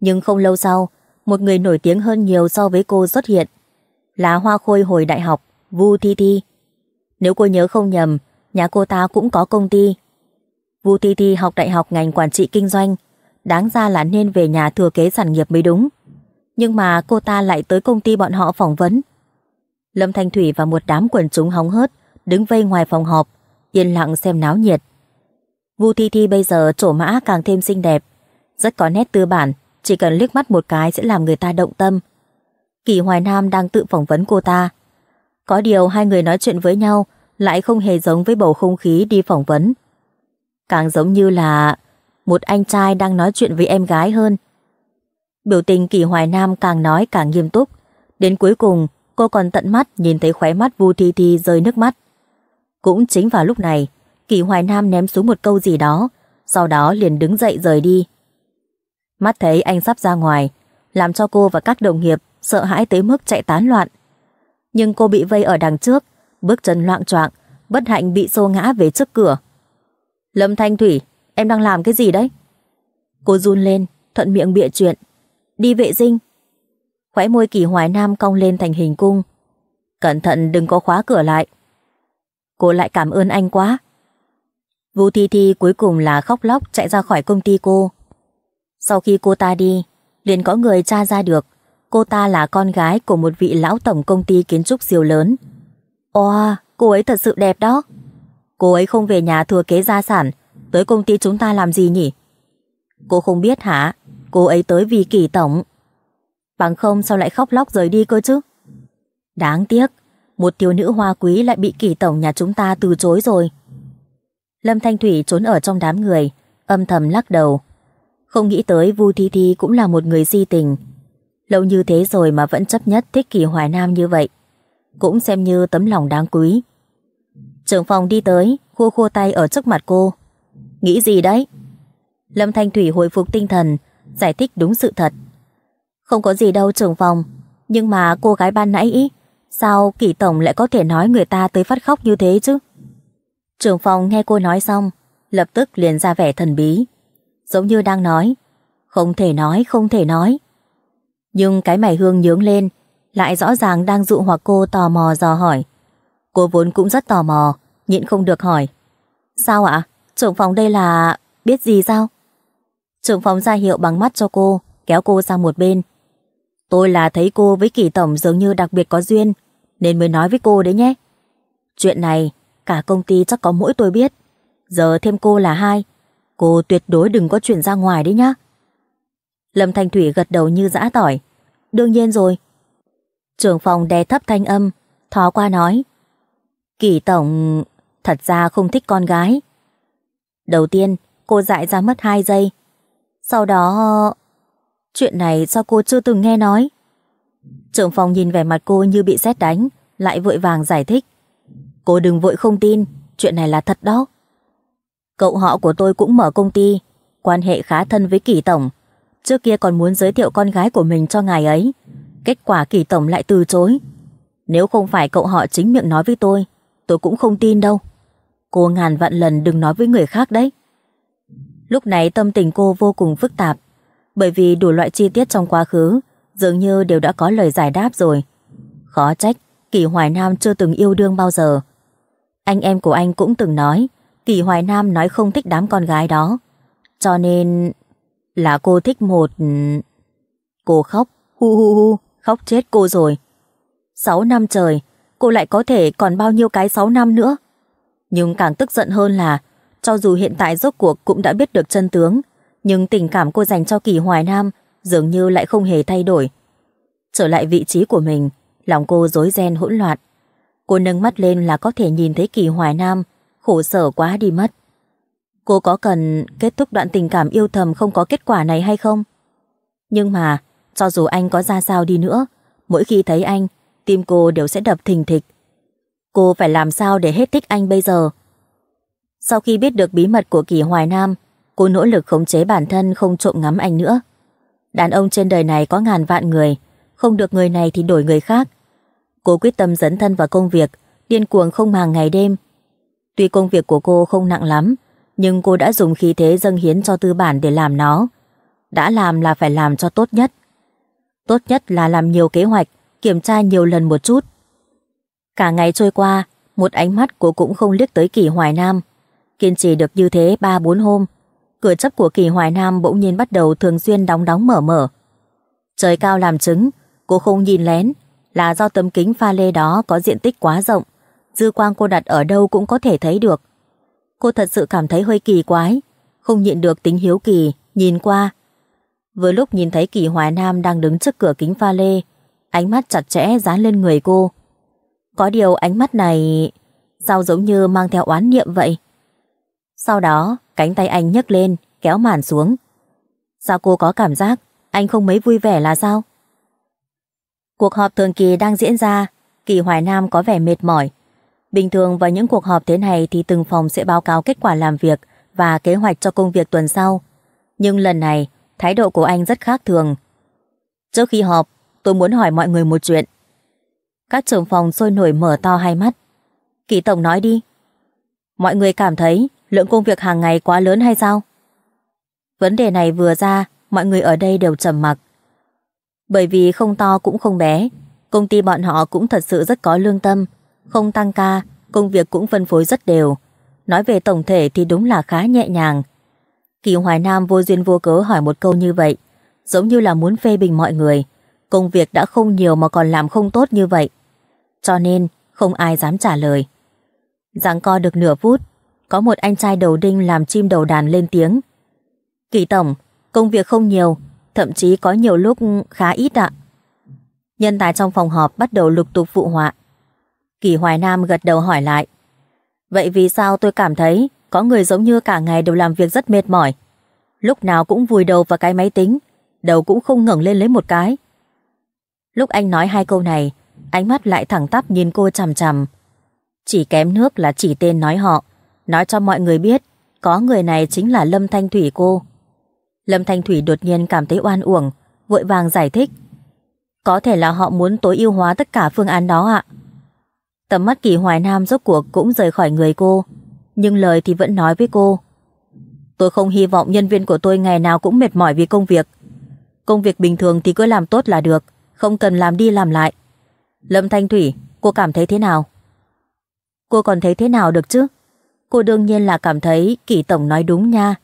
Nhưng không lâu sau, một người nổi tiếng hơn nhiều so với cô xuất hiện. Là Hoa Khôi hồi đại học, Vu Thi Thi. Nếu cô nhớ không nhầm, nhà cô ta cũng có công ty. Vu Thi Thi học đại học ngành quản trị kinh doanh, đáng ra là nên về nhà thừa kế sản nghiệp mới đúng. Nhưng mà cô ta lại tới công ty bọn họ phỏng vấn. Lâm Thanh Thủy và một đám quần chúng hóng hớt đứng vây ngoài phòng họp, yên lặng xem náo nhiệt. Vu Thi Thi bây giờ trổ mã càng thêm xinh đẹp, rất có nét tư bản chỉ cần liếc mắt một cái sẽ làm người ta động tâm. Kỳ Hoài Nam đang tự phỏng vấn cô ta. Có điều hai người nói chuyện với nhau lại không hề giống với bầu không khí đi phỏng vấn. Càng giống như là một anh trai đang nói chuyện với em gái hơn. Biểu tình Kỳ Hoài Nam càng nói càng nghiêm túc. Đến cuối cùng, cô còn tận mắt nhìn thấy khóe mắt Vu Thi Thi rơi nước mắt. Cũng chính vào lúc này, Kỳ Hoài Nam ném xuống một câu gì đó, sau đó liền đứng dậy rời đi. Mắt thấy anh sắp ra ngoài, làm cho cô và các đồng nghiệp sợ hãi tới mức chạy tán loạn. Nhưng cô bị vây ở đằng trước, bước chân loạn choạng, bất hạnh bị xô ngã về trước cửa. Lâm Thanh Thủy, em đang làm cái gì đấy? Cô run lên, thuận miệng bịa chuyện. Đi vệ sinh. Khóe môi kỳ hoài nam cong lên thành hình cung. Cẩn thận đừng có khóa cửa lại. Cô lại cảm ơn anh quá. Vu Thi Thi cuối cùng là khóc lóc chạy ra khỏi công ty cô. Sau khi cô ta đi, liền có người tra ra được cô ta là con gái của một vị lão tổng công ty kiến trúc siêu lớn. Oa, cô ấy thật sự đẹp đó. Cô ấy không về nhà thừa kế gia sản, tới công ty chúng ta làm gì nhỉ? Cô không biết hả? Cô ấy tới vì kỳ tổng. Bằng không sao lại khóc lóc rời đi cơ chứ? Đáng tiếc, một thiếu nữ hoa quý lại bị kỳ tổng nhà chúng ta từ chối rồi. Lâm Thanh Thủy trốn ở trong đám người, âm thầm lắc đầu, không nghĩ tới Vu Thi Thi cũng là một người di tình. Lâu như thế rồi mà vẫn chấp nhất thích kỳ hoài nam như vậy. Cũng xem như tấm lòng đáng quý. Trưởng phòng đi tới, khua khua tay ở trước mặt cô. Nghĩ gì đấy? Lâm Thanh Thủy hồi phục tinh thần, giải thích đúng sự thật. Không có gì đâu trưởng phòng, nhưng mà cô gái ban nãy ý, sao kỳ tổng lại có thể nói người ta tới phát khóc như thế chứ? Trưởng phòng nghe cô nói xong, lập tức liền ra vẻ thần bí giống như đang nói. Không thể nói, không thể nói. Nhưng cái mày hương nhướng lên, lại rõ ràng đang dụ hoặc cô tò mò dò hỏi. Cô vốn cũng rất tò mò, nhịn không được hỏi. Sao ạ? Trưởng phòng đây là... biết gì sao? Trưởng phòng ra hiệu bằng mắt cho cô, kéo cô sang một bên. Tôi là thấy cô với kỳ tổng dường như đặc biệt có duyên, nên mới nói với cô đấy nhé. Chuyện này, cả công ty chắc có mỗi tôi biết. Giờ thêm cô là hai, Cô tuyệt đối đừng có chuyện ra ngoài đấy nhá. Lâm Thanh Thủy gật đầu như dã tỏi. Đương nhiên rồi. Trường phòng đè thấp thanh âm, thó qua nói. Kỳ tổng thật ra không thích con gái. Đầu tiên, cô dại ra mất 2 giây. Sau đó... Chuyện này sao cô chưa từng nghe nói? Trường phòng nhìn vẻ mặt cô như bị sét đánh, lại vội vàng giải thích. Cô đừng vội không tin, chuyện này là thật đó. Cậu họ của tôi cũng mở công ty, quan hệ khá thân với Kỳ Tổng. Trước kia còn muốn giới thiệu con gái của mình cho ngài ấy. Kết quả Kỳ Tổng lại từ chối. Nếu không phải cậu họ chính miệng nói với tôi, tôi cũng không tin đâu. Cô ngàn vạn lần đừng nói với người khác đấy. Lúc này tâm tình cô vô cùng phức tạp, bởi vì đủ loại chi tiết trong quá khứ dường như đều đã có lời giải đáp rồi. Khó trách, Kỳ Hoài Nam chưa từng yêu đương bao giờ. Anh em của anh cũng từng nói Kỳ Hoài Nam nói không thích đám con gái đó. Cho nên là cô thích một... Ừ, cô khóc, hu hu hu, khóc chết cô rồi. Sáu năm trời, cô lại có thể còn bao nhiêu cái sáu năm nữa. Nhưng càng tức giận hơn là, cho dù hiện tại rốt cuộc cũng đã biết được chân tướng, nhưng tình cảm cô dành cho Kỳ Hoài Nam dường như lại không hề thay đổi. Trở lại vị trí của mình, lòng cô rối ren hỗn loạn. Cô nâng mắt lên là có thể nhìn thấy Kỳ Hoài Nam khổ sở quá đi mất. Cô có cần kết thúc đoạn tình cảm yêu thầm không có kết quả này hay không? Nhưng mà, cho dù anh có ra sao đi nữa, mỗi khi thấy anh, tim cô đều sẽ đập thình thịch. Cô phải làm sao để hết thích anh bây giờ? Sau khi biết được bí mật của Kỳ Hoài Nam, cô nỗ lực khống chế bản thân không trộm ngắm anh nữa. Đàn ông trên đời này có ngàn vạn người, không được người này thì đổi người khác. Cô quyết tâm dấn thân vào công việc, điên cuồng không màng ngày đêm, Tuy công việc của cô không nặng lắm, nhưng cô đã dùng khí thế dâng hiến cho tư bản để làm nó. Đã làm là phải làm cho tốt nhất. Tốt nhất là làm nhiều kế hoạch, kiểm tra nhiều lần một chút. Cả ngày trôi qua, một ánh mắt cô cũng không liếc tới Kỳ Hoài Nam. Kiên trì được như thế 3-4 hôm, cửa chấp của Kỳ Hoài Nam bỗng nhiên bắt đầu thường xuyên đóng đóng mở mở. Trời cao làm chứng, cô không nhìn lén, là do tấm kính pha lê đó có diện tích quá rộng, dư quang cô đặt ở đâu cũng có thể thấy được. Cô thật sự cảm thấy hơi kỳ quái, không nhịn được tính hiếu kỳ, nhìn qua. Vừa lúc nhìn thấy kỳ hoài nam đang đứng trước cửa kính pha lê, ánh mắt chặt chẽ dán lên người cô. Có điều ánh mắt này... sao giống như mang theo oán niệm vậy? Sau đó, cánh tay anh nhấc lên, kéo màn xuống. Sao cô có cảm giác anh không mấy vui vẻ là sao? Cuộc họp thường kỳ đang diễn ra, Kỳ Hoài Nam có vẻ mệt mỏi, Bình thường vào những cuộc họp thế này thì từng phòng sẽ báo cáo kết quả làm việc và kế hoạch cho công việc tuần sau. Nhưng lần này, thái độ của anh rất khác thường. Trước khi họp, tôi muốn hỏi mọi người một chuyện. Các trưởng phòng sôi nổi mở to hai mắt. Kỳ Tổng nói đi. Mọi người cảm thấy lượng công việc hàng ngày quá lớn hay sao? Vấn đề này vừa ra, mọi người ở đây đều trầm mặc. Bởi vì không to cũng không bé, công ty bọn họ cũng thật sự rất có lương tâm không tăng ca, công việc cũng phân phối rất đều. Nói về tổng thể thì đúng là khá nhẹ nhàng. Kỳ Hoài Nam vô duyên vô cớ hỏi một câu như vậy, giống như là muốn phê bình mọi người. Công việc đã không nhiều mà còn làm không tốt như vậy. Cho nên, không ai dám trả lời. Giáng co được nửa phút, có một anh trai đầu đinh làm chim đầu đàn lên tiếng. Kỳ Tổng, công việc không nhiều, thậm chí có nhiều lúc khá ít ạ. Nhân tài trong phòng họp bắt đầu lục tục phụ họa. Kỳ Hoài Nam gật đầu hỏi lại. Vậy vì sao tôi cảm thấy có người giống như cả ngày đều làm việc rất mệt mỏi? Lúc nào cũng vùi đầu vào cái máy tính, đầu cũng không ngẩng lên lấy một cái. Lúc anh nói hai câu này, ánh mắt lại thẳng tắp nhìn cô chằm chằm. Chỉ kém nước là chỉ tên nói họ, nói cho mọi người biết có người này chính là Lâm Thanh Thủy cô. Lâm Thanh Thủy đột nhiên cảm thấy oan uổng, vội vàng giải thích. Có thể là họ muốn tối ưu hóa tất cả phương án đó ạ. Tầm mắt kỳ hoài nam rốt cuộc cũng rời khỏi người cô, nhưng lời thì vẫn nói với cô. Tôi không hy vọng nhân viên của tôi ngày nào cũng mệt mỏi vì công việc. Công việc bình thường thì cứ làm tốt là được, không cần làm đi làm lại. Lâm Thanh Thủy, cô cảm thấy thế nào? Cô còn thấy thế nào được chứ? Cô đương nhiên là cảm thấy Kỳ Tổng nói đúng nha.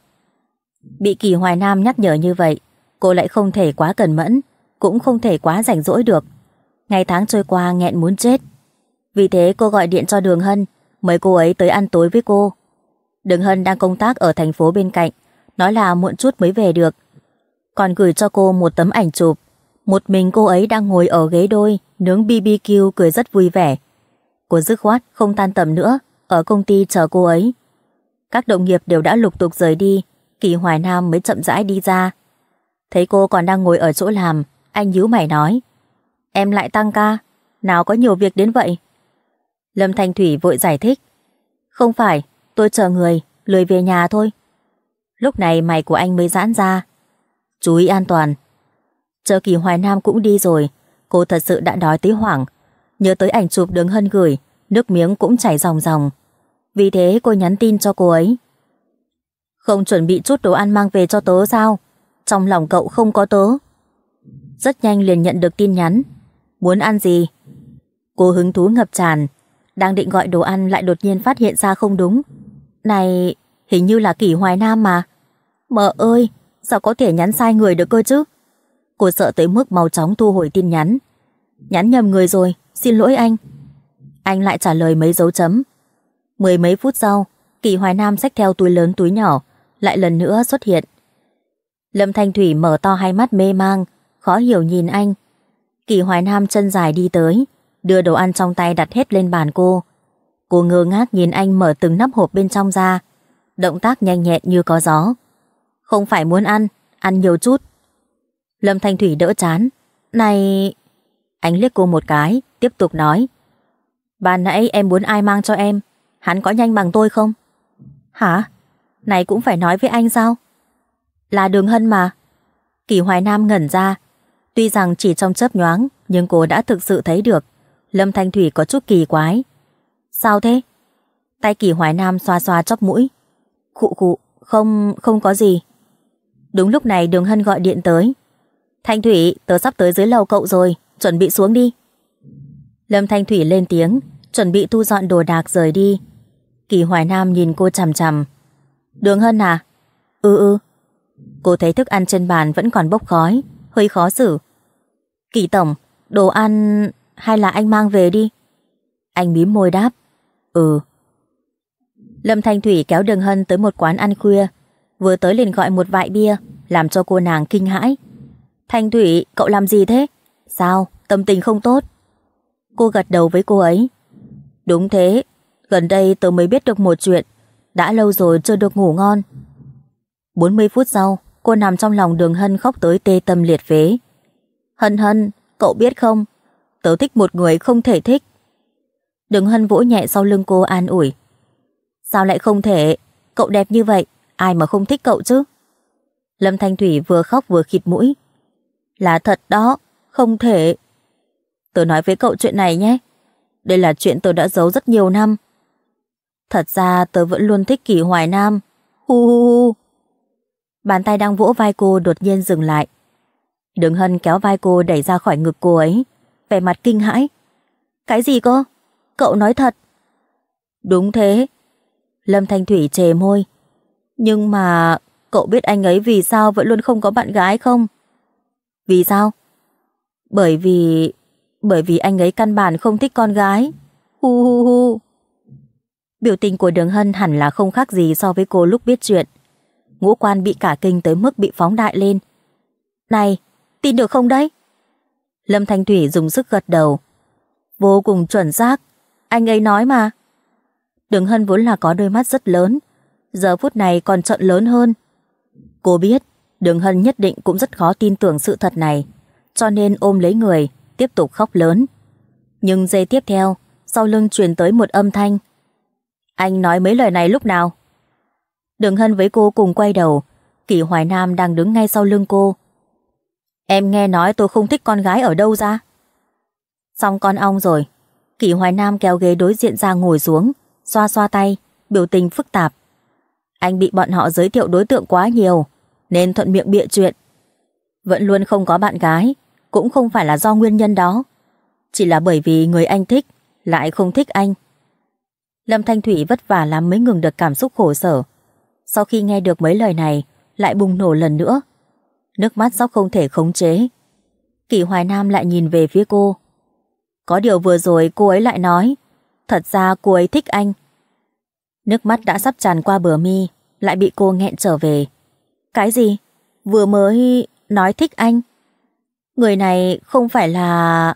Bị Kỳ Hoài Nam nhắc nhở như vậy, cô lại không thể quá cẩn mẫn, cũng không thể quá rảnh rỗi được. Ngày tháng trôi qua nghẹn muốn chết, vì thế cô gọi điện cho Đường Hân, mời cô ấy tới ăn tối với cô. Đường Hân đang công tác ở thành phố bên cạnh, nói là muộn chút mới về được. Còn gửi cho cô một tấm ảnh chụp. Một mình cô ấy đang ngồi ở ghế đôi, nướng BBQ cười rất vui vẻ. Cô dứt khoát, không tan tầm nữa, ở công ty chờ cô ấy. Các đồng nghiệp đều đã lục tục rời đi, Kỳ Hoài Nam mới chậm rãi đi ra. Thấy cô còn đang ngồi ở chỗ làm, anh nhíu mày nói. Em lại tăng ca, nào có nhiều việc đến vậy. Lâm Thanh Thủy vội giải thích. Không phải, tôi chờ người, lười về nhà thôi. Lúc này mày của anh mới giãn ra. Chú ý an toàn. Chờ kỳ Hoài Nam cũng đi rồi, cô thật sự đã đói tí hoảng. Nhớ tới ảnh chụp đường hân gửi, nước miếng cũng chảy ròng ròng. Vì thế cô nhắn tin cho cô ấy. Không chuẩn bị chút đồ ăn mang về cho tớ sao? Trong lòng cậu không có tớ. Rất nhanh liền nhận được tin nhắn. Muốn ăn gì? Cô hứng thú ngập tràn, đang định gọi đồ ăn lại đột nhiên phát hiện ra không đúng. Này, hình như là kỷ hoài nam mà. Mợ ơi, sao có thể nhắn sai người được cơ chứ? Cô sợ tới mức màu chóng thu hồi tin nhắn. Nhắn nhầm người rồi, xin lỗi anh. Anh lại trả lời mấy dấu chấm. Mười mấy phút sau, Kỳ Hoài Nam xách theo túi lớn túi nhỏ, lại lần nữa xuất hiện. Lâm Thanh Thủy mở to hai mắt mê mang, khó hiểu nhìn anh. Kỳ Hoài Nam chân dài đi tới, đưa đồ ăn trong tay đặt hết lên bàn cô. Cô ngơ ngác nhìn anh mở từng nắp hộp bên trong ra, động tác nhanh nhẹn như có gió. Không phải muốn ăn, ăn nhiều chút. Lâm Thanh Thủy đỡ chán. Này... Anh liếc cô một cái, tiếp tục nói. Bạn nãy em muốn ai mang cho em, hắn có nhanh bằng tôi không? Hả? Này cũng phải nói với anh sao? Là đường hân mà. Kỳ Hoài Nam ngẩn ra. Tuy rằng chỉ trong chớp nhoáng, nhưng cô đã thực sự thấy được Lâm Thanh Thủy có chút kỳ quái. Sao thế? Tay kỳ hoài nam xoa xoa chóp mũi. Khụ khụ, không, không có gì. Đúng lúc này đường hân gọi điện tới. Thanh Thủy, tớ sắp tới dưới lầu cậu rồi, chuẩn bị xuống đi. Lâm Thanh Thủy lên tiếng, chuẩn bị thu dọn đồ đạc rời đi. Kỳ Hoài Nam nhìn cô chằm chằm. Đường Hân à? Ừ ừ. Cô thấy thức ăn trên bàn vẫn còn bốc khói, hơi khó xử. Kỳ Tổng, đồ ăn hay là anh mang về đi? Anh mím môi đáp. Ừ. Lâm Thanh Thủy kéo Đường Hân tới một quán ăn khuya, vừa tới liền gọi một vại bia, làm cho cô nàng kinh hãi. Thanh Thủy, cậu làm gì thế? Sao, tâm tình không tốt? Cô gật đầu với cô ấy. Đúng thế, gần đây tớ mới biết được một chuyện, đã lâu rồi chưa được ngủ ngon. 40 phút sau, cô nằm trong lòng đường Hân khóc tới tê tâm liệt phế. Hân Hân, cậu biết không, tớ thích một người không thể thích. Đừng hân vỗ nhẹ sau lưng cô an ủi. Sao lại không thể? Cậu đẹp như vậy, ai mà không thích cậu chứ? Lâm Thanh Thủy vừa khóc vừa khịt mũi. Là thật đó, không thể. Tớ nói với cậu chuyện này nhé. Đây là chuyện tớ đã giấu rất nhiều năm. Thật ra tớ vẫn luôn thích Kỳ Hoài Nam. Hu hu hu. Bàn tay đang vỗ vai cô đột nhiên dừng lại. Đường Hân kéo vai cô đẩy ra khỏi ngực cô ấy vẻ mặt kinh hãi. Cái gì cơ? Cậu nói thật. Đúng thế. Lâm Thanh Thủy chề môi. Nhưng mà cậu biết anh ấy vì sao vẫn luôn không có bạn gái không? Vì sao? Bởi vì... Bởi vì anh ấy căn bản không thích con gái. Hu hu hu. Biểu tình của Đường Hân hẳn là không khác gì so với cô lúc biết chuyện. Ngũ quan bị cả kinh tới mức bị phóng đại lên. Này, tin được không đấy? Lâm Thanh Thủy dùng sức gật đầu. Vô cùng chuẩn xác, anh ấy nói mà. Đường Hân vốn là có đôi mắt rất lớn, giờ phút này còn trợn lớn hơn. Cô biết, Đường Hân nhất định cũng rất khó tin tưởng sự thật này, cho nên ôm lấy người, tiếp tục khóc lớn. Nhưng giây tiếp theo, sau lưng truyền tới một âm thanh. Anh nói mấy lời này lúc nào? Đường Hân với cô cùng quay đầu, Kỷ Hoài Nam đang đứng ngay sau lưng cô, Em nghe nói tôi không thích con gái ở đâu ra. Xong con ong rồi. Kỷ Hoài Nam kéo ghế đối diện ra ngồi xuống, xoa xoa tay, biểu tình phức tạp. Anh bị bọn họ giới thiệu đối tượng quá nhiều, nên thuận miệng bịa chuyện. Vẫn luôn không có bạn gái, cũng không phải là do nguyên nhân đó. Chỉ là bởi vì người anh thích, lại không thích anh. Lâm Thanh Thủy vất vả lắm mới ngừng được cảm xúc khổ sở. Sau khi nghe được mấy lời này, lại bùng nổ lần nữa. Nước mắt sắp không thể khống chế Kỷ Hoài Nam lại nhìn về phía cô Có điều vừa rồi cô ấy lại nói Thật ra cô ấy thích anh Nước mắt đã sắp tràn qua bờ mi Lại bị cô nghẹn trở về Cái gì? Vừa mới nói thích anh Người này không phải là...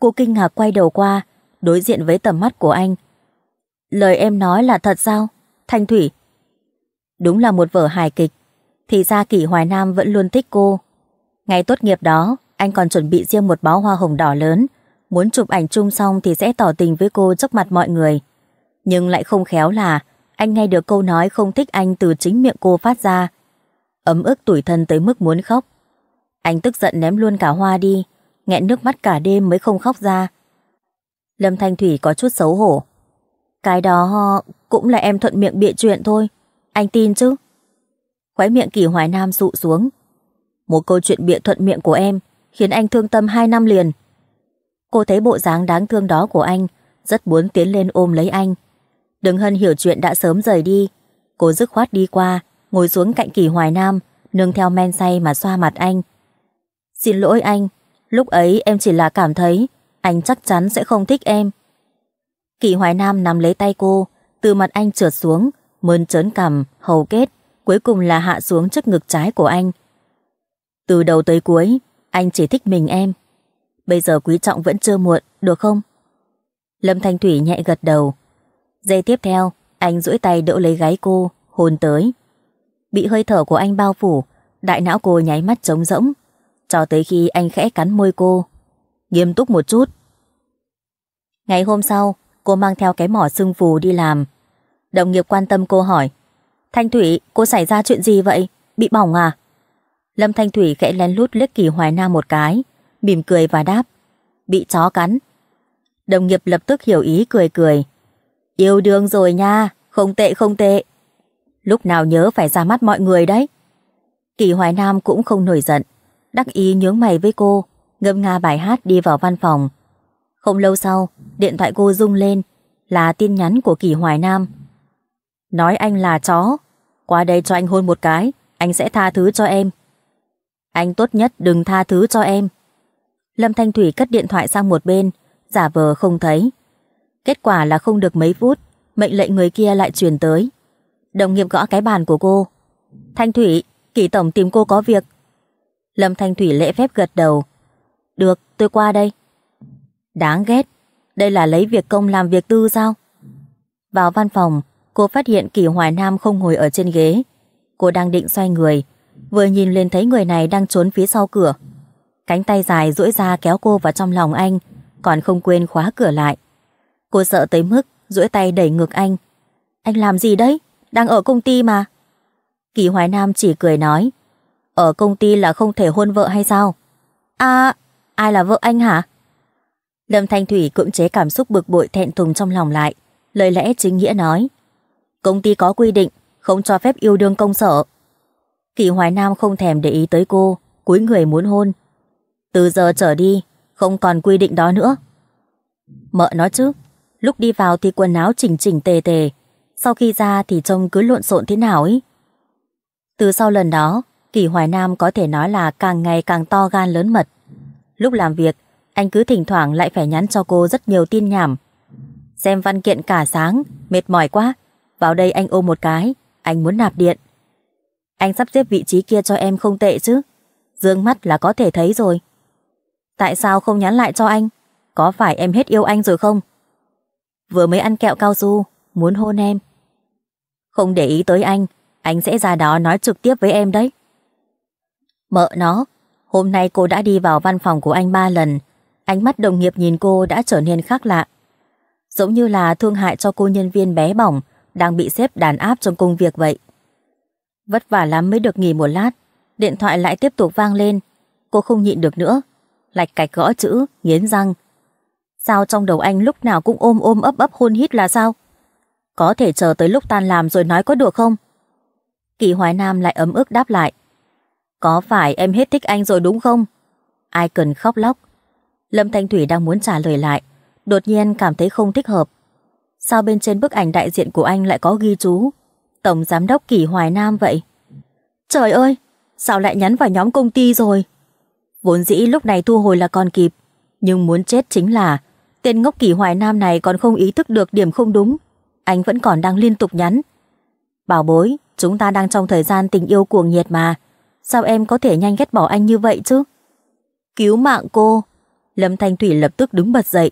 Cô kinh ngạc quay đầu qua Đối diện với tầm mắt của anh Lời em nói là thật sao? Thanh Thủy Đúng là một vở hài kịch thì ra Kỷ Hoài Nam vẫn luôn thích cô. Ngày tốt nghiệp đó, anh còn chuẩn bị riêng một bó hoa hồng đỏ lớn, muốn chụp ảnh chung xong thì sẽ tỏ tình với cô trước mặt mọi người. Nhưng lại không khéo là anh nghe được câu nói không thích anh từ chính miệng cô phát ra. Ấm ức tủi thân tới mức muốn khóc. Anh tức giận ném luôn cả hoa đi, nghẹn nước mắt cả đêm mới không khóc ra. Lâm Thanh Thủy có chút xấu hổ. Cái đó cũng là em thuận miệng bịa chuyện thôi, anh tin chứ? khóe miệng kỳ hoài nam sụ xuống. Một câu chuyện bịa thuận miệng của em khiến anh thương tâm hai năm liền. Cô thấy bộ dáng đáng thương đó của anh, rất muốn tiến lên ôm lấy anh. Đừng hân hiểu chuyện đã sớm rời đi. Cô dứt khoát đi qua, ngồi xuống cạnh kỳ hoài nam, nương theo men say mà xoa mặt anh. Xin lỗi anh, lúc ấy em chỉ là cảm thấy anh chắc chắn sẽ không thích em. Kỳ hoài nam nắm lấy tay cô, từ mặt anh trượt xuống, mơn trớn cằm, hầu kết, cuối cùng là hạ xuống trước ngực trái của anh. Từ đầu tới cuối, anh chỉ thích mình em. Bây giờ quý trọng vẫn chưa muộn, được không? Lâm Thanh Thủy nhẹ gật đầu. Giây tiếp theo, anh duỗi tay đỡ lấy gáy cô, hôn tới. Bị hơi thở của anh bao phủ, đại não cô nháy mắt trống rỗng. Cho tới khi anh khẽ cắn môi cô. Nghiêm túc một chút. Ngày hôm sau, cô mang theo cái mỏ sưng phù đi làm. Đồng nghiệp quan tâm cô hỏi. Thanh Thủy, cô xảy ra chuyện gì vậy? Bị bỏng à? Lâm Thanh Thủy khẽ lén lút liếc Kỳ Hoài Nam một cái, mỉm cười và đáp. Bị chó cắn. Đồng nghiệp lập tức hiểu ý cười cười. Yêu đương rồi nha, không tệ không tệ. Lúc nào nhớ phải ra mắt mọi người đấy. Kỳ Hoài Nam cũng không nổi giận, đắc ý nhướng mày với cô, ngâm nga bài hát đi vào văn phòng. Không lâu sau, điện thoại cô rung lên, là tin nhắn của Kỳ Hoài Nam. Nói anh là chó, qua đây cho anh hôn một cái, anh sẽ tha thứ cho em. Anh tốt nhất đừng tha thứ cho em. Lâm Thanh Thủy cất điện thoại sang một bên, giả vờ không thấy. Kết quả là không được mấy phút, mệnh lệnh người kia lại truyền tới. Đồng nghiệp gõ cái bàn của cô. Thanh Thủy, kỷ tổng tìm cô có việc. Lâm Thanh Thủy lễ phép gật đầu. Được, tôi qua đây. Đáng ghét, đây là lấy việc công làm việc tư sao? Vào văn phòng, Cô phát hiện kỳ Hoài Nam không ngồi ở trên ghế. Cô đang định xoay người, vừa nhìn lên thấy người này đang trốn phía sau cửa. Cánh tay dài duỗi ra kéo cô vào trong lòng anh, còn không quên khóa cửa lại. Cô sợ tới mức duỗi tay đẩy ngược anh. Anh làm gì đấy? Đang ở công ty mà. Kỳ Hoài Nam chỉ cười nói. Ở công ty là không thể hôn vợ hay sao? À, ai là vợ anh hả? Lâm Thanh Thủy cưỡng chế cảm xúc bực bội thẹn thùng trong lòng lại. Lời lẽ chính nghĩa nói. Công ty có quy định, không cho phép yêu đương công sở. Kỳ Hoài Nam không thèm để ý tới cô, cuối người muốn hôn. Từ giờ trở đi, không còn quy định đó nữa. Mợ nói chứ, lúc đi vào thì quần áo chỉnh chỉnh tề tề, sau khi ra thì trông cứ lộn xộn thế nào ấy. Từ sau lần đó, Kỳ Hoài Nam có thể nói là càng ngày càng to gan lớn mật. Lúc làm việc, anh cứ thỉnh thoảng lại phải nhắn cho cô rất nhiều tin nhảm. Xem văn kiện cả sáng, mệt mỏi quá, vào đây anh ôm một cái, anh muốn nạp điện. Anh sắp xếp vị trí kia cho em không tệ chứ. Dương mắt là có thể thấy rồi. Tại sao không nhắn lại cho anh? Có phải em hết yêu anh rồi không? Vừa mới ăn kẹo cao su, muốn hôn em. Không để ý tới anh, anh sẽ ra đó nói trực tiếp với em đấy. Mợ nó, hôm nay cô đã đi vào văn phòng của anh ba lần. Ánh mắt đồng nghiệp nhìn cô đã trở nên khác lạ. Giống như là thương hại cho cô nhân viên bé bỏng, đang bị xếp đàn áp trong công việc vậy. Vất vả lắm mới được nghỉ một lát, điện thoại lại tiếp tục vang lên. Cô không nhịn được nữa, lạch cạch gõ chữ, nghiến răng. Sao trong đầu anh lúc nào cũng ôm ôm ấp ấp hôn hít là sao? Có thể chờ tới lúc tan làm rồi nói có được không? Kỳ Hoài Nam lại ấm ức đáp lại. Có phải em hết thích anh rồi đúng không? Ai cần khóc lóc. Lâm Thanh Thủy đang muốn trả lời lại, đột nhiên cảm thấy không thích hợp. Sao bên trên bức ảnh đại diện của anh lại có ghi chú Tổng Giám đốc Kỷ Hoài Nam vậy? Trời ơi, sao lại nhắn vào nhóm công ty rồi? Vốn dĩ lúc này thu hồi là còn kịp Nhưng muốn chết chính là Tên ngốc Kỷ Hoài Nam này còn không ý thức được điểm không đúng Anh vẫn còn đang liên tục nhắn Bảo bối, chúng ta đang trong thời gian tình yêu cuồng nhiệt mà Sao em có thể nhanh ghét bỏ anh như vậy chứ? Cứu mạng cô! Lâm Thanh Thủy lập tức đứng bật dậy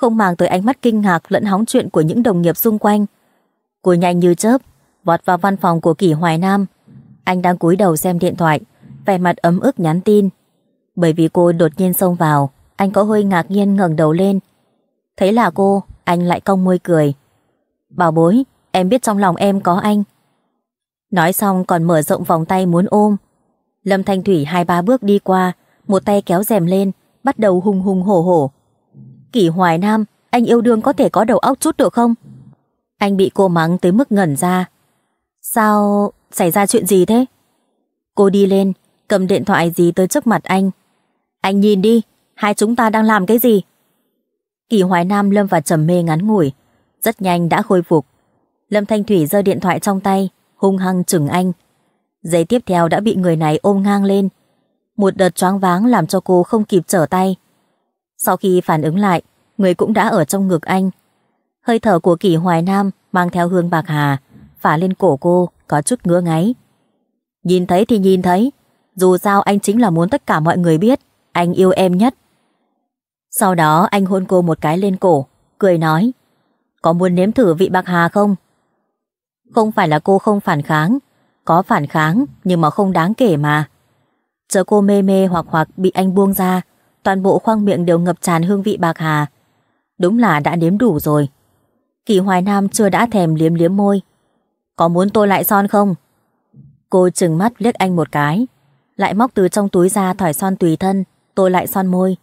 không màng tới ánh mắt kinh ngạc lẫn hóng chuyện của những đồng nghiệp xung quanh. Cô nhanh như chớp, vọt vào văn phòng của Kỷ Hoài Nam. Anh đang cúi đầu xem điện thoại, vẻ mặt ấm ức nhắn tin. Bởi vì cô đột nhiên xông vào, anh có hơi ngạc nhiên ngẩng đầu lên. Thấy là cô, anh lại cong môi cười. Bảo bối, em biết trong lòng em có anh. Nói xong còn mở rộng vòng tay muốn ôm. Lâm Thanh Thủy hai ba bước đi qua, một tay kéo rèm lên, bắt đầu hùng hùng hổ hổ, Kỷ Hoài Nam, anh yêu đương có thể có đầu óc chút được không? Anh bị cô mắng tới mức ngẩn ra. Sao, xảy ra chuyện gì thế? Cô đi lên, cầm điện thoại gì tới trước mặt anh. Anh nhìn đi, hai chúng ta đang làm cái gì? Kỳ Hoài Nam lâm vào trầm mê ngắn ngủi, rất nhanh đã khôi phục. Lâm Thanh Thủy giơ điện thoại trong tay, hung hăng chừng anh. Giấy tiếp theo đã bị người này ôm ngang lên. Một đợt choáng váng làm cho cô không kịp trở tay. Sau khi phản ứng lại, người cũng đã ở trong ngực anh. Hơi thở của Kỷ Hoài Nam mang theo hương bạc hà, phả lên cổ cô có chút ngứa ngáy. Nhìn thấy thì nhìn thấy, dù sao anh chính là muốn tất cả mọi người biết, anh yêu em nhất. Sau đó anh hôn cô một cái lên cổ, cười nói, có muốn nếm thử vị bạc hà không? Không phải là cô không phản kháng, có phản kháng nhưng mà không đáng kể mà. Chờ cô mê mê hoặc hoặc bị anh buông ra, toàn bộ khoang miệng đều ngập tràn hương vị bạc hà. Đúng là đã nếm đủ rồi. Kỳ Hoài Nam chưa đã thèm liếm liếm môi. Có muốn tôi lại son không? Cô chừng mắt liếc anh một cái, lại móc từ trong túi ra thỏi son tùy thân, tôi lại son môi.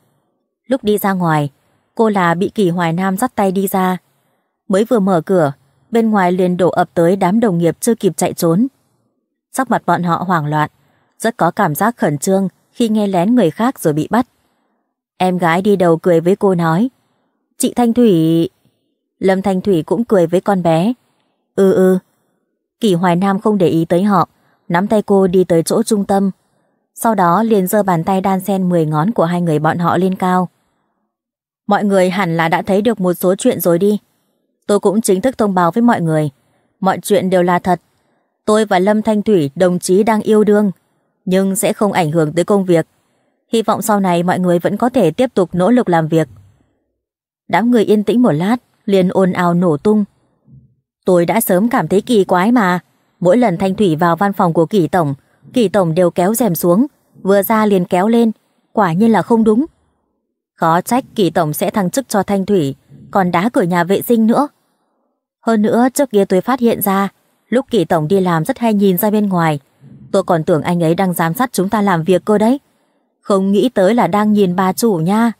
Lúc đi ra ngoài, cô là bị Kỳ Hoài Nam dắt tay đi ra. Mới vừa mở cửa, bên ngoài liền đổ ập tới đám đồng nghiệp chưa kịp chạy trốn. Sắc mặt bọn họ hoảng loạn, rất có cảm giác khẩn trương khi nghe lén người khác rồi bị bắt. Em gái đi đầu cười với cô nói. Chị Thanh Thủy... Lâm Thanh Thủy cũng cười với con bé. Ừ ừ. Kỷ Hoài Nam không để ý tới họ, nắm tay cô đi tới chỗ trung tâm. Sau đó liền giơ bàn tay đan sen 10 ngón của hai người bọn họ lên cao. Mọi người hẳn là đã thấy được một số chuyện rồi đi. Tôi cũng chính thức thông báo với mọi người. Mọi chuyện đều là thật. Tôi và Lâm Thanh Thủy đồng chí đang yêu đương, nhưng sẽ không ảnh hưởng tới công việc hy vọng sau này mọi người vẫn có thể tiếp tục nỗ lực làm việc. Đám người yên tĩnh một lát, liền ồn ào nổ tung. Tôi đã sớm cảm thấy kỳ quái mà. Mỗi lần Thanh Thủy vào văn phòng của Kỳ Tổng, Kỳ Tổng đều kéo rèm xuống, vừa ra liền kéo lên, quả nhiên là không đúng. Khó trách Kỳ Tổng sẽ thăng chức cho Thanh Thủy, còn đá cửa nhà vệ sinh nữa. Hơn nữa, trước kia tôi phát hiện ra, lúc Kỳ Tổng đi làm rất hay nhìn ra bên ngoài. Tôi còn tưởng anh ấy đang giám sát chúng ta làm việc cơ đấy không nghĩ tới là đang nhìn bà chủ nha.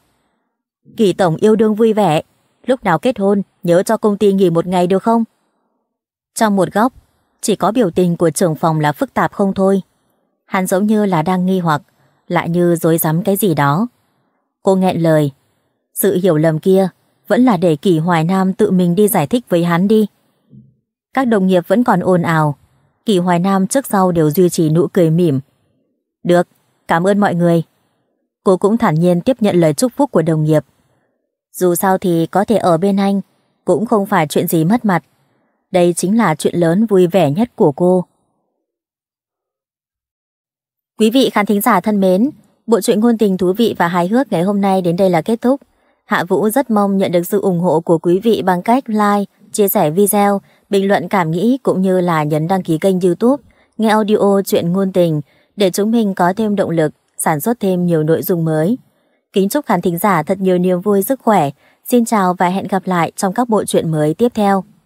Kỳ tổng yêu đương vui vẻ, lúc nào kết hôn nhớ cho công ty nghỉ một ngày được không? Trong một góc, chỉ có biểu tình của trưởng phòng là phức tạp không thôi. Hắn giống như là đang nghi hoặc, lại như dối rắm cái gì đó. Cô nghẹn lời, sự hiểu lầm kia vẫn là để Kỳ Hoài Nam tự mình đi giải thích với hắn đi. Các đồng nghiệp vẫn còn ồn ào, Kỳ Hoài Nam trước sau đều duy trì nụ cười mỉm. Được, cảm ơn mọi người cô cũng thản nhiên tiếp nhận lời chúc phúc của đồng nghiệp. Dù sao thì có thể ở bên anh, cũng không phải chuyện gì mất mặt. Đây chính là chuyện lớn vui vẻ nhất của cô. Quý vị khán thính giả thân mến, bộ truyện ngôn tình thú vị và hài hước ngày hôm nay đến đây là kết thúc. Hạ Vũ rất mong nhận được sự ủng hộ của quý vị bằng cách like, chia sẻ video, bình luận cảm nghĩ cũng như là nhấn đăng ký kênh youtube, nghe audio chuyện ngôn tình để chúng mình có thêm động lực sản xuất thêm nhiều nội dung mới. Kính chúc khán thính giả thật nhiều niềm vui, sức khỏe. Xin chào và hẹn gặp lại trong các bộ truyện mới tiếp theo.